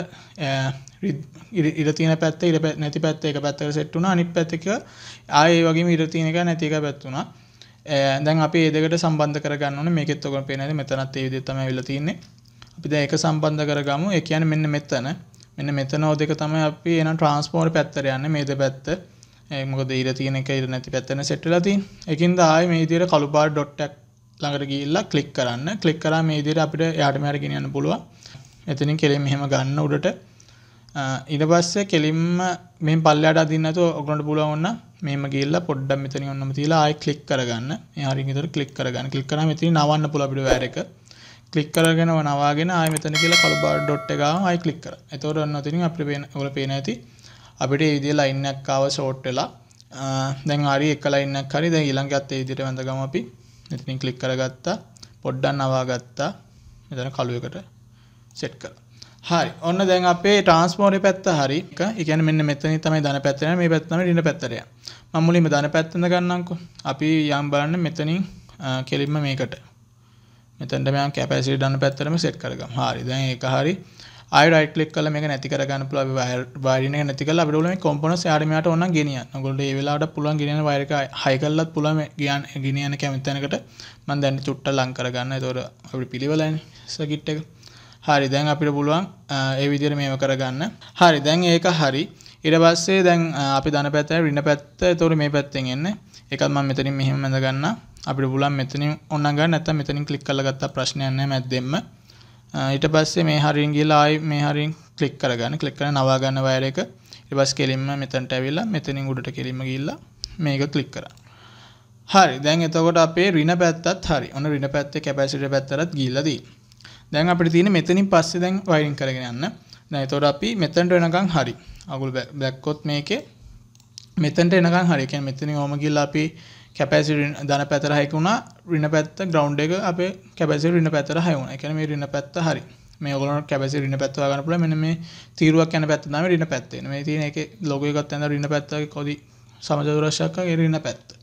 [SPEAKER 1] ඉර තියෙන පැත්ත ඉර නැති පැත්ත එක පැත්තකට සෙට් වුණා අනිත් පැත්ත එක ආයේ වගේම ඉර තියෙන එක නැති එක පැත්ත වුණා දැන් අපි ඒ දෙකට සම්බන්ධ කරගන්න ඕනේ මේකෙත් ඔයගොල්ලෝ පේන හැටි මෙතනත් ඒ විදිහට තමයි වෙලා තියෙන්නේ අපි දැන් ඒක සම්බන්ධ කරගමු ඒ කියන්නේ මෙන්න මෙතන මෙන්න මෙතන ඔය දෙක තමයි අපි එන ට්‍රාන්ස්ෆෝමර් පැත්තට යන්නේ මේ දෙපැත්ත මොකද ඉර තියෙන එක ඉර නැති පැත්තන සෙට් වෙලා තියෙන්නේ ඒකින්ද ආයේ මේ විදිහට කළු පාට ඩොට් එකක් ළඟට ගිල්ලා කලික් කරන්න කලික් කරා මේ දිර අපිට යාට මෑර ගෙනයන්න පුළුව එතනින් කෙලෙම් මෙහෙම ගන්න උඩට ඉඩ පස්සේ කෙලින්ම මේ පල්ලට අදින්නතු ඔගොට පුළුවන්න මේම ගිල්ල පොඩ්ඩම් මෙතන ඔන්නම තිලා ආයි කලික් කරගන්න යාරි තර කලික් කරගන්න කලික් කරන මෙතින නවන්න පුලපිට වැරක කලික් කරගෙන නවාගෙන ආය මෙතන කියලා කළුබාඩ් ඩොට් එක ආයි කලික් කර එතවට ඔන්න තිනින් අපි පේන ඔල පේන ඇති අපිට ඉදිල ඉන්නක්කාව ෂෝට්ටලා දැන් ආරි එකලා ඉන්නක් හරි දැ ඊළඟත් ඉදිට වැඳගම අපි මෙතනින් ක්ලික් කරගත්තා පොඩ්ඩක් නවාගත්තා මෙතන කළු එකට සෙට් කළා හරි ඔන්න දැන් අපේ ට්‍රාන්ස්පෝර්ට් පැත්ත හරි එක. ඒ කියන්නේ මෙන්න මෙතනින් තමයි ධන පැත්ත යන්නේ. මේ පැත්ත තමයි ඍණ පැත්තට යන්නේ. මම මුලින්ම ධන පැත්තෙන්ද ගන්නම්කෝ. අපි යම් බලන්න මෙතනින් කෙලින්ම මේකට. මෙතනට මම කැපැසිටි ධන පැත්තටම සෙට් කරගමු. හරි. දැන් ඒක හරි. අයි රයිට ක්ලික් කළ මේ නැති කරගන්න පුළුව වරින නැති කල බිරුල කොම්පන යාරමට ඔන්න ගෙනියන්න ගොල්ට වෙලාට පුළුවන් ගෙනන වයරක හයිකල්ලත් පුළුවම ගියන් ගෙනියන කැමතැනකට මන් දැන්න චුට්ට ලංකරගන්න තොර අපි පිළිවලන සගිට් එක හරි දැන් අපිට පුළුවන් ඒ විදිර මේම කරගන්න හරි දැන් ඒක හරි ඉට බස්සේ දැන් අපි දන පැත්ත රින්න පැත්ත තොර මේ පැත්තෙන් එන්න එකත්ම මෙතනින් මෙහෙම මැඳගන්න අපිට පුලන් මෙතනින් ඔන්නග නැත මෙතනින් කලික් කලගත්තා ප්‍රශ්නයන්න මැත්දෙම ඊට පස්සේ මේ හරින් ගිහලා ආයි මේ හරින් ක්ලික් කරගන්න ක්ලික් කරලා නවා ගන්න වයර් එක ඊට පස්සේ කෙලින්ම මෙතනට ඇවිල්ලා මෙතනින් උඩට කෙලින්ම ගිහිල්ලා මේක ක්ලික් කරා හරි දැන් එතකොට අපේ ඍණ පැත්තත් හරි ඔන්න ඍණ පැත්තේ කැපැසිටර් පැත්තටත් ගිහිල්ලා තියෙනවා දැන් අපිට තියෙන මෙතනින් පස්සේ දැන් වයරින් කරගෙන යන්න දැන් එතකොට අපි මෙතනට එනකන් හරි අගුල් දැක්කොත් මේකේ මෙතනට එනකන් හරි කියන්නේ මෙතනින් ඔහම ගිහිල්ලා අපි කැපැසි දන පැතර හැකුණ රින පැත්ත ග්‍රවන්් එක අප කැපැසි රින්න පැතර හයුණ එකන මේ රින්න පැත්ත හරි මේ ගොලන කැපැසි රින්න පැත්ව ගනපුල මෙන මේ තීරුවක් යන පැත්තනම රින්න පැත්තේ මේ තින එක ලොකයකත් ඇඳ රින්න පැත්ත කොදි සමජදුරශක්ක රින්න පැත්ත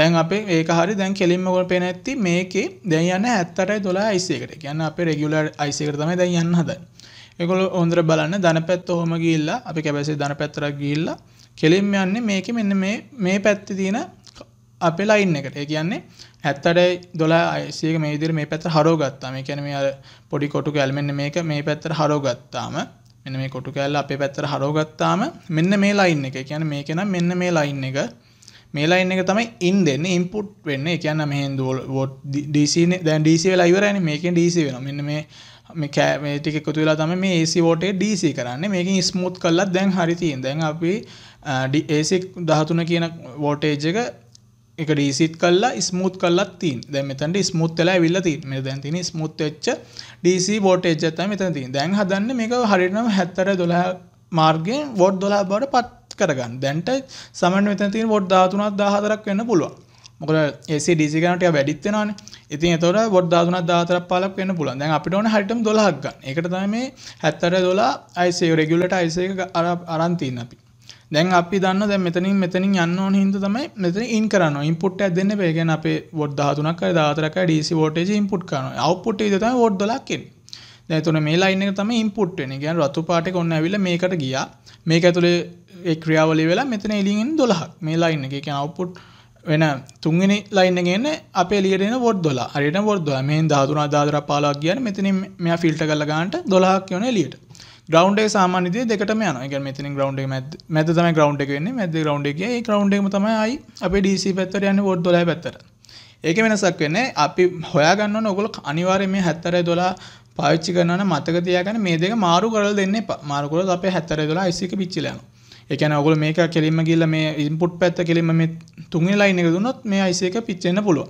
[SPEAKER 1] දැන් අපේ ඒක හරි දැන් කෙලින්ම ගොල් පේන ඇති මේකේ දැන් යන්න 70යි 12 IC එකට. කියන්නේ අපේ රෙගියුලර් IC එකට තමයි දැන් යන්න හදන්නේ. ඒගොල්ලෝ හොඳට බලන්න ධන පැත්ත ඔහම ගිහිල්ලා අපි කැපැසිටි ධන පැත්තට ගිහිල්ලා කෙලින්ම යන්නේ මේකේ මෙන්න මේ මේ පැත්තේ තියෙන අපේ ලයින් එකට ඒ කියන්නේ ඇත්තට දොලා අයිසියක මේ විදිහට මේ පැත්තට හරව ගත්තා. මේ කියන්නේ මේ අර පොඩි කොටු කැල්මෙන් මේක මේ පැත්තට හරව ගත්තාම මෙන්න මේ කොටු කැල්ල අපේ පැත්තට හරව ගත්තාම මෙන්න මේ ලයින් එක. ඒ කියන්නේ මේක නම් මෙන්න මේ ලයින් එක. මේ ලයින් එක තමයි ඉන් දෙන්න ඉම්පුට් වෙන්න එකන්න මෙහෙන්ද ෝට් ඩසින දැන් ඩසි ලයිවරන මේකෙන් ඩසි වෙන මෙන්න මේ කෑමටික එකතු වෙලා තම මේ ඒසි ෝටේ ඩසි කරන්න මේකින් ස්මුත් කල්ලත් දැන් හරිතින් දැන් අපි ඩඒසි දහතුන කියන වෝටේජ් එක එක ඩීසිට් කල්ලා ස්මුත් කලත් තින් දැ මෙතට ස්මුත්තලා විල්ලති මේ දැන්තින ස්මුත් වෙච්ච ඩීසි බෝට් එච්චත මෙතති දැන් හදන්න මේක හරිනම් හැත්තර දොලා මාර්ගෙන් වොඩ් දොලා බවට පත් කරගන්න දැන්ට සමන් වෙතතින් වොඩ් ධාතුනත් දාහතරක් වෙන්න පුළුව මොකද ඒසි ඩිසි කනට වැඩිත්තෙනවාන ඉතින් තොර ොඩ් දාතුනත් දාතර පලක් වෙන පුලන් දැන් අපිටඕන හටම් දොලාහක්ගන්න එකට තම මේ හැත්තර දොලා අයිසේ රෙගුලට අයිසක අරන්තින්න අපි දැන් අපි දන්න දැ මෙතනින් මෙතනින් යන්න ඕන හිද තමයි මෙතන ඉන් කරන්න ඉම්පුට් ඇ දෙන්න පේගෙන අපේ ොඩ් දහතුනක් දාතරක ඩසි ෝටේජ ඉම්පුට් කරන අවපුට ත ොඩ් දලක්කින් දැතුන මේ ලයින්න තම ඉම්පුට්න ගැන් රතු පාට කොන්න ඇවිල මේකට ගිය මේක ඇතුළේ ක්‍රියාවලි වෙලා මෙතන එලිගෙන් දොලහක් මේ ලයින්න එක අවපුට් වෙන තුන්ගෙන ලයින්න ගන්න අප ලියන ොඩ් දොලා අරිට ොඩ්දොල මේ දාතුන දාදර පාලා කියන මෙතන මෙ ෆිල්ට කල්ලගන්නට දොලාහක් යන එලියට ග්‍රවන්් සාමානද දෙකටම යන එක මෙතින ග්‍රවන්් මැද මැද තම ග්‍රවන්් එක වෙන්නේ මැද ග්‍රවන්් එක ග්‍රවන්්ම තමයි අප ඩීසි පැත්තර යන්න ොඩ් දොල පැත්තර ඒක වෙනසක් වෙන්නේ අපි හොයාගන්න නොගොල අනිවාරය මේ හැත්තරයි දොලා පාච්චි කරන්න මතක තියගන මේ දෙක මාරු කරල් දෙන්න මාරුකොල අප හැත්තර දොලා යිසික පිච්චිලයන එකන ඔගොල මේක කෙලින්ම ගිල්ල මේ ඉන්පුට් පැත්ත කෙලින්ම මේ තුන්ගේ ලයින එක දුනොත් මේ අයිසේක පිච්චෙන්න්න පුළුව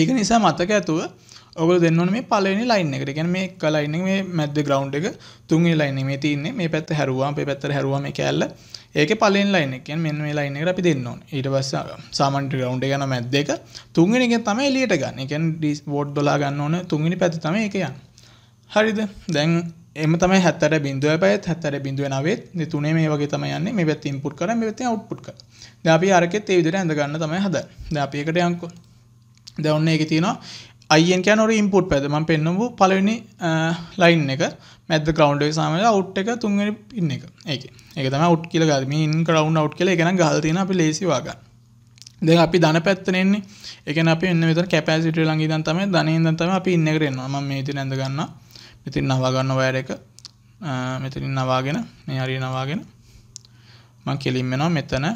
[SPEAKER 1] ඒක නිසා මතක ඇතුව ඔගල දෙන්නන මේ පලනි ලයින්න එකට ගැන මේ කලයින්න මේ මැද ග්‍රවන්් එක තුන්ගේ ලයින්න මේ තින්නේ මේ පැත් හැරුවාම පේ පැත්තර හැරුවම කෑල්ල ඒක පලෙන් ලයින්න එකෙන් මෙන්න මේ ලයින්න එක අපි දෙන්න ඊට පස්ස සාමන්ට ග්‍රවන්් ගන මැද් එක තුන්ගෙනක තම එලියට ගන්න එකන් ඩිස් බෝඩ් දොලා ගන්න ඕන තුන්ගනි පැත් තම එකයන් හරිද දැන් එම තම හැත්තර බින්දුව පැත් හැත්තර බිඳුව නවත් තුනේ මේ වගේ තම යන්නේ මේ පැත් ඉම්පුට් කර මේ පැත්තේ අවුට්පුට් කර. දැන් අපි අරකෙත් ඒ විදිහට ඇඳ ගන්න තමයි හදන්නේ. දැන් අපි එකට යන්කෝ. දැන් ඔන්න ඒක තියෙනවා අයිෙන් කැනොර ඉම්පුට් පැදම පෙන්නපු පලවෙනි ලයින් එක මැද කරවන්් සාමල අවට් එක තුන්ගෙන පින්න එක එක එකතම උට් කියල ගදමින් කරවන්් අවට් කියල එකන ගල්තින අපි ලේසිවාග දෙ අපි දන පැත්තනෙන්නේ එකන අප එන්න විතර කැපෑසිට ලඟි දන්තම ධනයදන්තම අපි ඉන්න කරෙන්නවා ම මේති නැඳගන්න මෙතින් නවාගන්න වෑර එක මෙතනින් නවාගෙන මේ හරි නවාගෙන මං කෙලින්මෙනවා මෙතන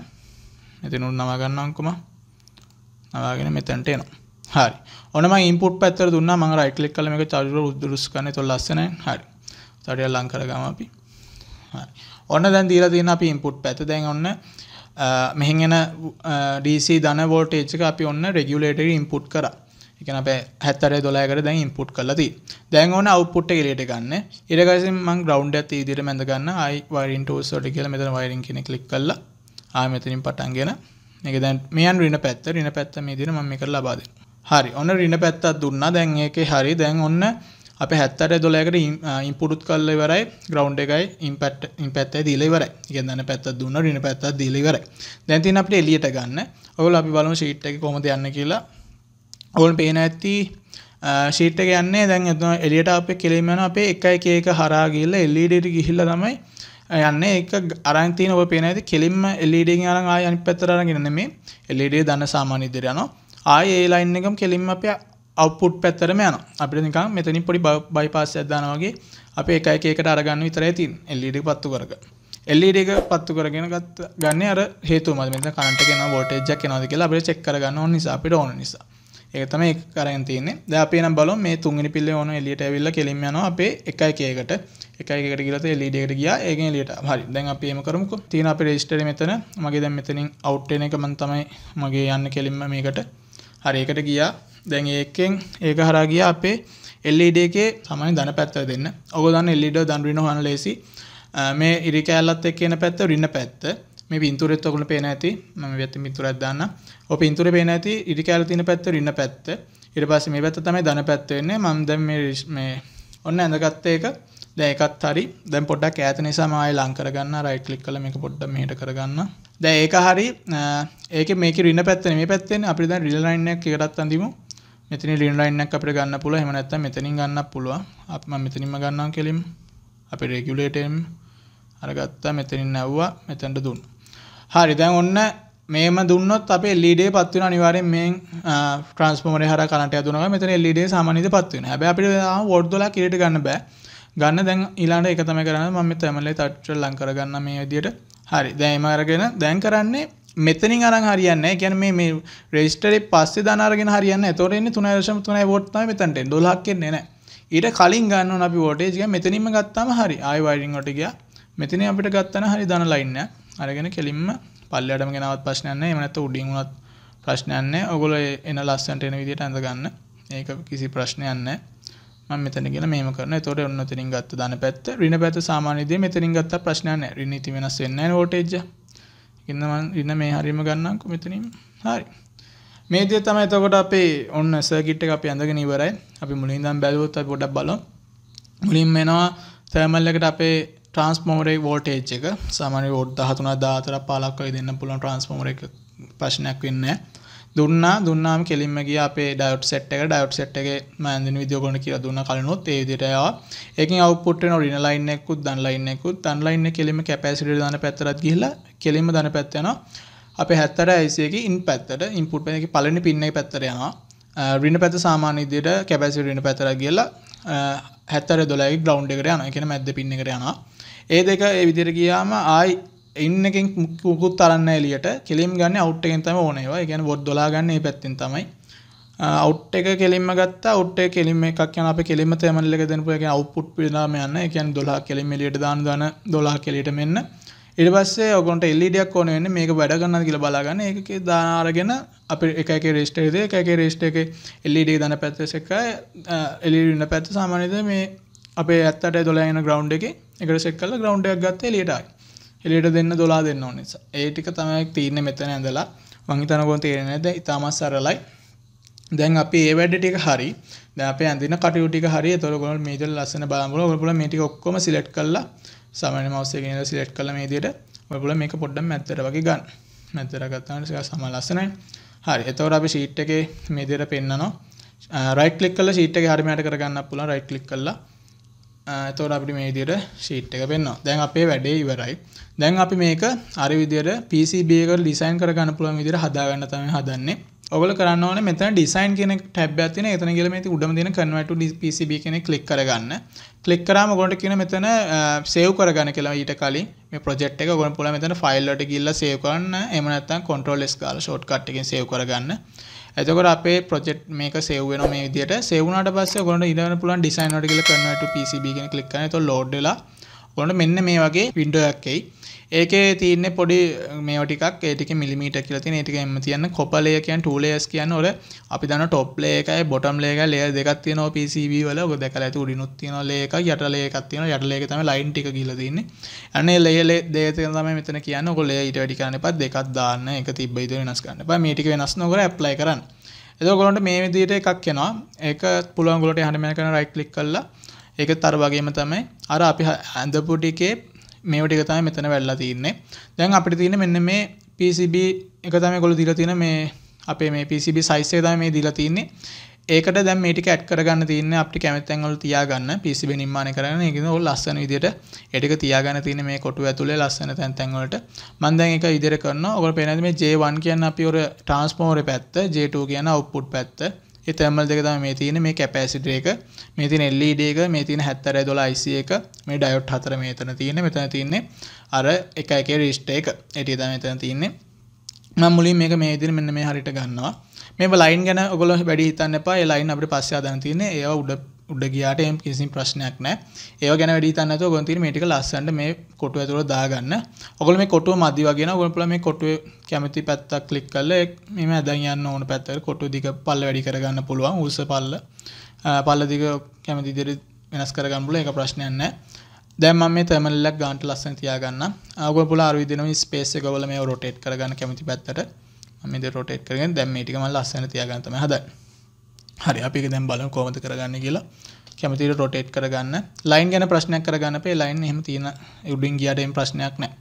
[SPEAKER 1] මෙතිනුත් නවාගන්න අංකුම නවාගෙන මෙතැන්ට එනවා හරි ඔනම ඉන්පුට පැත්තර දුන්න මං රයිටලෙක් කල එක චරුර උදුරුස් කන තො ලස්සන හරි තඩිය ලංකර ගම අපි ඔන්න දැන් දීර තින අපි ඉන්පුට් පැත දැන් ඔන්න මෙහිගෙන ඩීසි දන වෝට ඒච්ක අපි ඔන්න රෙගියලේට ඉම්පුට් කර එකන අපේ හැත්තරේ දොලාකට දැන් ඉම්පුට් කලති දැන් ඕන අවපුට් ලට ගන්න ඉරගසි මං ග්‍රවන්් ඇති ඉදිර මැඳ ගන්න අයි වරින්ටෝස්ට කියල මෙතන වයිරින් කෙන කලික් කල්ල ආ මෙතනින් පටන්ගෙන එක දැන් මෙයන් රින පැත්තර රින පැත්තම ඉදිර ම මේ කර ලබාදේ හරි ඔන්න රින පැත්තත් දුන්න දැන් ඒක හරි දැන් ඔන්න අප හැත්තට දොලකට ඉම්පුරුත් කල්ල වරයි ග්‍රවන්් එකයි ඉම්පට් ඉම්පැත්තේ දීලවරයි ඉගෙන්න්න පැත්ත දුන්න රින පැත්තත් දීලිවරයි දැන්තින් අපට එලියට ගන්න ඔවුල් අපි බලු ශීට් එක කොමද යන්න කියලා ඔවුන් පේන ඇත්ති ශීට්ට ගන්නේ දැන් එතුන එලියට අප කෙලීමන අපේ එකයි ඒක හරාගිල්ල එල්ලිඩට ගිහිල්ල තමයි යන්න එක අරන්තින ඔ පේන ඇති කෙලින්ම එල්ලිඩ අරන් ආයනි පැත්තරගෙන නෙමේ එල්ලිඩේ දන්න සාමානිදරයනවා ආය ඒ ලයින් එකම කෙලින්ම අප අවපුට් පැත්තරම යන අපිට නිකම් මෙතනි පොඩි බයිපාස් ඇදදාන වගේ අප එක එකකට අරගන්න විතරයි තින් e එල්ලිඩි පත්තු කරග එල්ලිඩ e එක පත්තු කරගෙන ගත් ගන්න අර හේතු මදමත කන්ට කෙන ෝටේජක් කෙනද කියලා අපට චෙක්කරගන්න නිසා අපිට ඕන නිසා ඒතම එක් කරන් තියන්නේ දැපේ නම් බලො මේ තුන්ගනි පිල්ල ඕන e එලියට ඇවිල්ල කෙලින් යන අපේ එකයි එකකට එකයිකට ගිලත එලිඩට ගිය ඒගෙන් එලියට හරි දැන් අප ඒම කරමුකු තියන අප රේස්ටර මෙතන මගේ දැන් මෙතනින් අවට්ටන එක මන් තමයි මගේ යන්න කෙලින්ම මේකට හරඒකට ගියා දැන් ඒකෙන් ඒක හරගිය අපේ e එල්ලඩේ සමයි දන පැත්ව දෙන්න ඔබ දන්න එල්ලිඩ e දන්රින හන ලෙසි මේ ඉරි කෑල්ලත් එක් කියන පැත්ත රින්න පැත්ත මේ පින්තුරෙත් ඔකුල පේන ඇති ම වෙත මිතුරත් දන්න ඔ පින්තුර පේන ඇති ඉරි කෑල තින පැත්ත රින්න පැත්ත ඉර පස්ස මේ පැත්ත තමයි දන පැත්වවෙන්නේ මන්ද මේ ඔන්න ඇඳගත්තයක ඒකත් හරි දැන් පොඩ්ඩක් ඈත නිසා මයි ලංකරගන්න රයිට් ලික් කල මේක පොඩ්ඩ මේට කරගන්න දැ ඒක හරි ඒක මේක රින්න පැත්තන මේ පැත්තෙන් අපි දැන් රිල්ලයින්නක් එකටත් අඳම මෙතනි රිල්ලයින්නක් අපට ගන්න පුල හමනැත්ත මෙතනින් ගන්න පුළුව අපම මෙතනින්ම ගන්නා කෙලින් අපි රෙගුලේටම් අරගත්තා මෙතනින් නැව්වා මෙතැන්ට දුන් හරි දැන් ඔන්න මේම දුන්නොත් අපේ ලීඩේ e පත්වන අනිවාරෙන් මේ ට්‍රන්ස්පමර හර කනට දුන මෙතන ලීඩේ e සාමානත පත්වන හැබ අපිට ොඩ්දොලා කියට ගන්න බෑ ගන්න දැන් ඊලාට එක තම කරන්න මම තමලේ තට්ට ලංකර ගන්න මේ විදියට හරි දැම අරගෙන දැන් කරන්නේ මෙතනින් අරන් හරියන්න කැන මේ රෙස්ටරේ පස්සේ දානාරගෙන හරියන්න තොරෙන්නේ තුනර්ශම තුනයි ොට්න මෙතන්ට දොලක් කියන්නේ නෑ ඊට කලින් ගන්න අපි ෝටේජ්ග මෙතනින්ම ගත්තාම හරි අයිවයිඩින් ොට ගිය මෙතන අපිට ගත්තන හරි දන ලයින්න අරගෙන කෙලින්ම පල්ලටම ගෙනවත් ප්‍රශ්නයන්නේ එමනත උඩින්ුවත් ප්‍රශ්නයන්නේ ඔගොල එන ලස්සන්ට එන විදිට ඇඳගන්න ඒක කිසි ප්‍රශ්නයන්නේ මෙතන ගෙන මේම කරන තොට ඔන්න තරින් ගත්ත දන පැත්ත රින පැත සාමානයද මෙතරින් ගත්ත ප්‍රශ්නයන රිනිති වෙනස් වෙන්න ෝටේජ ඉන්නවන් ඉන්න මේ හරිම ගන්නක මෙතනින් හරි මේදේ තම එතකොට අපේ ඔන්න සර්ගිට්ට අප ඇඳග නිවරයි අපි මුලින්දම් බැලවොත් ගොඩක් බල මුලින් මෙෙනවා තෑමල්ලකට අපේ ට්‍රන්ස්මෝරේ වෝටේච් එක සාමානය ෝඩ් හතුන දාතර පාලක්වයි දෙන්න පුළන් ට්‍රන්ස්මෝර එක ප්‍රශ්නයක් වෙන්නේ දුන්නා දුන්නාම කෙලින්ම ගියා අපේ ඩයොට් සෙට් එක ඩයොට් සෙට් එකේ මම දෙන විදිය ගොන්න කියලා දුන්න කලිනුත් ඒ විදිහට ආවා ඒකෙන් අවුට්පුට් වෙන රින ලයින් එකකුත් දන් ලයින් එකකුත් දන් ලයින් එක කෙලින්ම කැපැසිටර් දාන පැත්තටත් ගිහිල්ලා කෙලින්ම දන පැත්ත යනවා අපේ 70 IC එකේ ඉන් පැත්තට ඉන්පුට් එකේ පළවෙනි පින් එක පැත්තට යනවා රින පැත්ත සාමාන්‍ය විදියට කැපැසිටර් රින පැත්තට ගිහිල්ලා 70 12 ග්‍රවුන්ඩ් එකට යනවා ඒ කියන්නේ මැද්ද පින් එකට යනවා ඒ දෙක ඒ විදිහට ගියාම ආයි එන්න එකෙන් මුකුත් අරන්න එලියට කෙලින් ගන්න අවුට් එකෙන් තමයි ඕන ඒවා. ඒ කියන්නේ වොට් 12 ගන්න මේ පැත්තෙන් තමයි. අවුට් එක කෙලින්ම ගත්තා අවුට් එක කෙලින්ම එකක් යන අපේ කෙලින්ම තැමනල් එක දෙනපු ඒ කියන්නේ අවුට්පුට් පිළිනාම යන. ඒ කියන්නේ 12 කෙලින්ම එලියට දාන දාන 12 කෙලියට මෙන්න. ඊට පස්සේ ඔයගොන්ට LED එකක් ඕන වෙන්නේ මේක වැඩ කරනවද කියලා බලාගන්න. ඒකේ දාන අරගෙන අපේ එක එකේ රෙජිස්ටර් එකේ එක එකේ රෙජිස්ටර් එකේ LED එක දාන පැත්ත සෙක LED වෙන පැත්ත සාමාන්‍යයෙන් මේ අපේ 7 8 12 යන ග්‍රවුන්ඩ් එකේ එකට සෙට් කරලා ග්‍රවුන්ඩ් එකක් ගත්තා එළියට ආයි. එලියට දෙන්න දොලා දෙන්න ඕන නිසා ඒ ටික තමයි තීරණය මෙතන ඇඳලා මං හිතන කොහොමද තීරණය නැද්ද ඉතාමත් සරලයි දැන් අපි ඒ වැඩ ටික හරි දැන් අපි අඳින කටයුතු ටික හරි ඒතකොට ඔයගොල්ලෝ මේ විදිහට ලස්සන බලන්න පුළුවන් ඔයගොල්ලෝ මේ ටික ඔක්කොම සිලෙක්ට් කරලා සාමාන්‍ය මවුස් එකේ ඉඳලා සිලෙක්ට් කරලා මේ විදිහට ඔයගොල්ලෝ මේක පොඩ්ඩක් මැත්තට වගේ ගන්න මැත්තට ගත්තාම ඒක සම ලස්සනයි හරි එතකොට අපි ෂීට් එකේ මේ විදිහට පෙන්නනවා රයිට් ක්ලික් කරලා ෂීට් එකේ හරියට කරගන්න පුළුවන් රයිට් ක්ලික් කරලා එතකොට අපිට මේ විදිහට ෂීට් එක පෙන්වනවා දැන් අපේ වැඩේ ඉවරයි දැන් අපි මේක අරි විදිහට PCB එකට ඩිසයින් කරගන්න පුළුවන් විදිහට හදාගන්න තමයි හදන්නේ. ඔයගොල්ලෝ කරන්න ඕනේ මෙතන ඩිසයින් කියන ටැබ් එකක් තියෙනවා. එතන ගිහලා මේ උඩම තියෙන convert to PCB කියන එක ක්ලික් කරගන්න. ක්ලික් කරාම ඔයගොල්ලන්ට කියන මෙතන සේව් කරගන්න කියලා ඊට කලින් මේ ප්‍රොජෙක්ට් එක ඔයගොල්ලන් පුළුවන් මෙතන ෆයිල් වලට ගිහිල්ලා සේව් කරන්න. එහෙම නැත්නම් control S ගාලා shortcut එකෙන් සේව් කරගන්න. එතකොට අපේ ප්‍රොජෙක්ට් මේක සේව් වෙනවා මේ විදිහට. සේව් වුණාට පස්සේ ඔයගොල්ලන්ට ඊළඟට පුළුවන් ඩිසයින් වලට ගිහලා convert to PCB කියන ක්ලික් කරන්න. එතකොට ලෝඩ් වෙලා ඔන්න මෙන්න මේ වගේ විඩෝ එකක් එයි ඒකේ තියෙන්නේ පොඩි මේව ටිකක් ඒ ටිකේ මිලිමීටර් කියලා තියෙන ඒ ටික එම්ම තියන්න කොප ලේයර් කියන්නේ 2 layers කියන්නේ ඔර අපි දන්න top layer එකයි bottom layer එකයි layer දෙකක් තියෙනවා PCB වල ඔබ දැකලා ඇති උඩිනුත් තියෙනවා layer එකක් යට layer එකක් තියෙනවා යට layer එක තමයි line ටික කියලා තියෙන්නේ අනේ layer දෙක තමයි මෙතන කියන්නේ ඔක layer ඊට වැඩි කරන්න එපා දෙකක් දාන්න එක තිබ්බ ඉදිරිය වෙනස් කරන්න එපා මේ ටික වෙනස් නොකර apply කරන්න එතකොලොන්ට මේ විදියට එකක් එනවා ඒක පුළුවන්ගොලට හනමය කන රයිට් ලික් කල්ලා ඒක තර වගේම තමයි අර අපි ඇඳපුටිකේ මේවටිකතම මෙතන වැල්ලා තියන්නේ දැන් අපි තියෙන මෙන්න මේ PCB එකතම ගොලු දිල තියෙන මේ අපේ මේ PCB සයිස්සේ තම මේ දිලා තියන්නේ ඒකට දැන් මේ ටික ඇඩ් කරගන්න තියෙන්නේ අපිට කැමති තැන්වල තියාගන්න PCB නිර්මාණය කරන්න ඒක ඉතින් ඔය ලස්සන විදියට ඒ ටික තියාගන්න තියෙන මේ කොටුව ඇතුලේ ලස්සන තැන් තැන් වලට මම දැන් ඒක ඉදිරිය කරනවා ඔයගොල්ලෝ පේනවාද මේ J1 කියන්නේ අපි ඔර ට්‍රාන්ස්ෆෝමරේ පැත්ත J2 කියන අවුට්පුට් පැත්ත තැමල් දෙක තම මේ තියෙන මේ කැපෑසිට e එක මේ තින එල්ලඩ එක මේ තින හැත්තර දොල යිසි එක මේ ඩයොට් හතර මේතන තියෙන මෙතන තින්නේ අර එක එක රිෂ්ට එක එටිය තම මෙතන තින්නේ මම මුලින් මේක මේ ඉදිරි මෙන්න මේ හරිට ගන්නවා මේ ලයින් ගැන ඔගොල්ලෝ වැඩි හිතන්න එපා ඒ ලයින් අපිට පස්සේ ආදන් තියෙන්නේ ඒවා උඩ උඩ ගියාට එම් කිසි ප්‍රශ්නයක් නෑ ඒ ගැන වැඩි තන්නත ගොන්තිර මේටික ලස්සන්ට මේ කොටුව ඇතුර දාගන්න ඔගොල මේ කොටුව මදදි වගෙන ගොල්පල මේ කොටුව කැමති පැත්තක් කලික් කල්ල මෙම ඇදයන්න ඕන පැත්තර කොටු දික පල්ල වැඩි කරගන්න පුළුවන් උස පල්ල පල්ල දික කැමති දිරි වෙනස් කරගම්බල එක ප්‍රශ්නයන්න දැම මේ තැමල්ලක් ගාන්ට ලස්සන තියාගන්න අගො පුල අරුවිදින ස්පේස ගොල මේ රොටේට් කරගන්න කැමති පැත්තට මෙද රොටේට් කරගෙන දැම් මේටිකම ලස්සන තියාගන්තම හදයි හරි අපි දැම් බල කෝමත කරගන්න කියලා කැමතිර රොටේට් කරගන්න ලයින් ගැන ප්‍රශ්නයක් කරගන්න පේ ලයින් එහෙම තියෙන යුඩින් ගියටම් ප්‍රශ්නයක් නෑ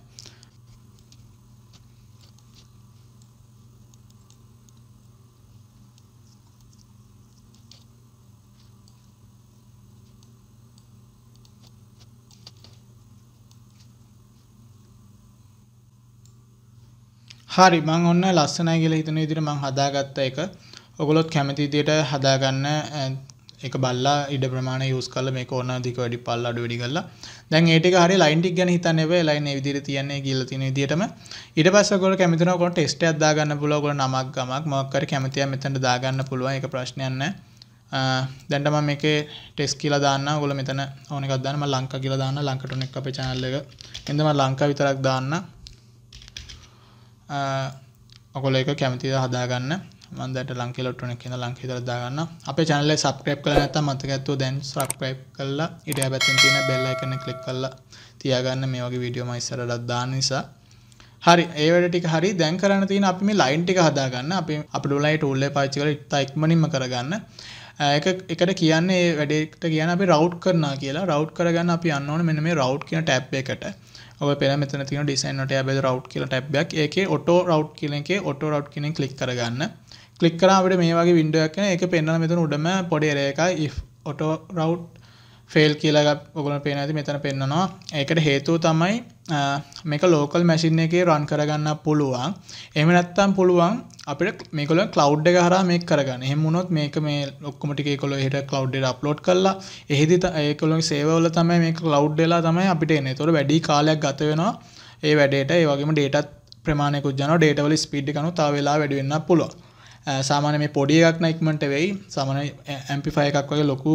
[SPEAKER 1] හරි මං ඔන්න ලස්සනයි කියලා හිතන විදිහට මං හදාගත්ත එක ඔගොලොත් කැමති විදියට හදාගන්න එක බල්ලා ඉඩ ප්‍රමාණය යූස් කරලා මේක ඕන දික වැඩි පල්ල අඩු වැඩි කරලා දැන් ඒ ටික හරිය ලයින් ටික ගැන හිතන්න එපා ලයින් ඒ විදිහට තියන්නේ කියලා තියෙන විදිහටම ඊට පස්සේ ඔයගොල්ලෝ කැමති නම් ඔයගොල්ලෝ ටෙස්ට් එකක් දාගන්න පුළුවන් ඔයගොල්ලෝ නමක් ගමක් මොකක් හරි කැමතියක් මෙතනට දාගන්න පුළුවන් ඒක ප්‍රශ්නයක් නැහැ දැන්ට මම මේක ටෙස් කියලා දාන්න ගොල මෙතන ඕනක දන්න ලංකා කියලා දාන්න ලංකටන එක අපේ චැනල්ල එක එඳම ලංකා විතරක් දාන්න ඔකොල එක කැමතිද හදාගන්න මන්දට ලංකේ ලොට්ටුනෙක් කියන ලංකේ දල දාගන්න අපේ channel එක subscribe කරලා නැත්නම් මතක ඇතුව දැන් subscribe කරලා ඊට පැත්තෙන් තියෙන bell icon එක click කරලා තියාගන්න මේ වගේ වීඩියෝ මම ඉස්සරහට දාන නිසා හරි ඒ වැඩ ටික හරි දැන් කරන්න තියෙන අපි මේ line ටික හදාගන්න අපි අපේ online tool එක පාවිච්චි කරලා ඉතා ඉක්මනින්ම කරගන්න ඒක එකට කියන්නේ වැඩේට කියන අපි route කරනවා කියලා route කරගන්න අපි යන්න ඕනේ මෙන්න මේ route කියන tab එකට ඔබ පෙර මෙතන තියෙන ඩිසයින් වලට යබද රවුට් කියලා ටැබ් එකක්. ඒකේ ඔටෝ රවුට් කියන එකේ ඔටෝ රවුට් කියන එක ක්ලික් කරගන්න. ක්ලික් කරාම අපිට මේ වගේ වින්ඩෝ එකක් එන ඒක පෙන්වන මෙතන උඩම පොඩි එරේ එකයි if auto route fail කියලා ඔයගොල්ලෝ පේන ඇති මෙතන පෙන්වනවා ඒකට හේතුව තමයි මේක ලෝකල් මැෂින් එකේ රන් කරගන්න පුළුවන් එහෙම නැත්නම් පුළුවන් අපිට මේකල කලව් එක හරහා මේක කරගන්න. එහෙම වුණොත් මේක මේ ඔක්කොම ටික ඒකලෝ එහෙට කලව් එකට අප්ලෝඩ් කරලා එහෙදි ඒකලෝගේ සේවර් වල තමයි මේක කලව් වෙලා තමයි අපිට එන්නේ. ඒතකොට වැඩි කාලයක් ගත වෙනවා ඒ වැඩේට ඒ වගේම ඩේටාත් ප්‍රමාණයකුත් යනවා. ඩේටා වල ස්පීඩ් එකනුත් ආ වෙලා වැඩි වෙන්න පුළුවන්. සාමාන මේ පොඩිය එකක්න ඉක්මට වෙයි සමන ඇම්පිෆය එකක් වගේ ලොකු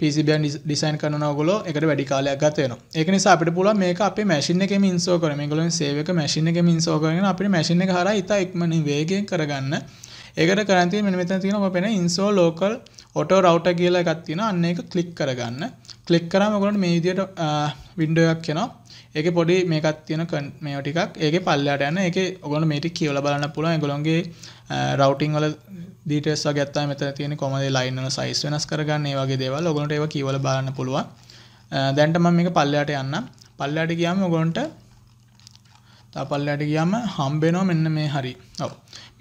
[SPEAKER 1] පිසිබන් ඩිසයින් කන ගොල එකට වැඩි කාලයක් ගතයන එක නිසා අපට පුල මේ අපේ මැසින එක මින්සෝ කරම ගොලින් සේවක මැසින එක මින්සෝ කරන අපි මැසින එක හර ඉතා ඉක්මනින් වේගෙන් කරගන්න ඒකට කරන්ති මෙ මෙතන තියෙන ඔපෙන ඉන්සෝ ලෝකල් ඔටෝ රවුට කියලා එකක් තියෙනවා අන්න ඒක ක්ලික් කරගන්න ක්ලික් කරාම ඔයගොල්ලෝ මේ විදියට වින්ඩෝ එකක් එනවා ඒකේ පොඩි මේකක් තියෙන මේව ටිකක් ඒකේ පල්ලයට යන ඒකේ ඔයගොල්ලෝ මේ ටික කියලා බලන්න පුළුවන් ඒගොල්ලෝගේ රවටිං වල දීටස් ගත්තා මෙත තියෙන කොමද ලයින්නල සයිස් වෙනස් කරගන්න වගේ දේවල් ඔගොට ඒව කියවල බලන්න පුළුවන් දැන්ටම මේක පල්ලයාට යන්න පල්ලයාට කියම ඔගොන්ට පල්ලට ගියම හම්බෙනෝ මෙන්න මේ හරි ඔව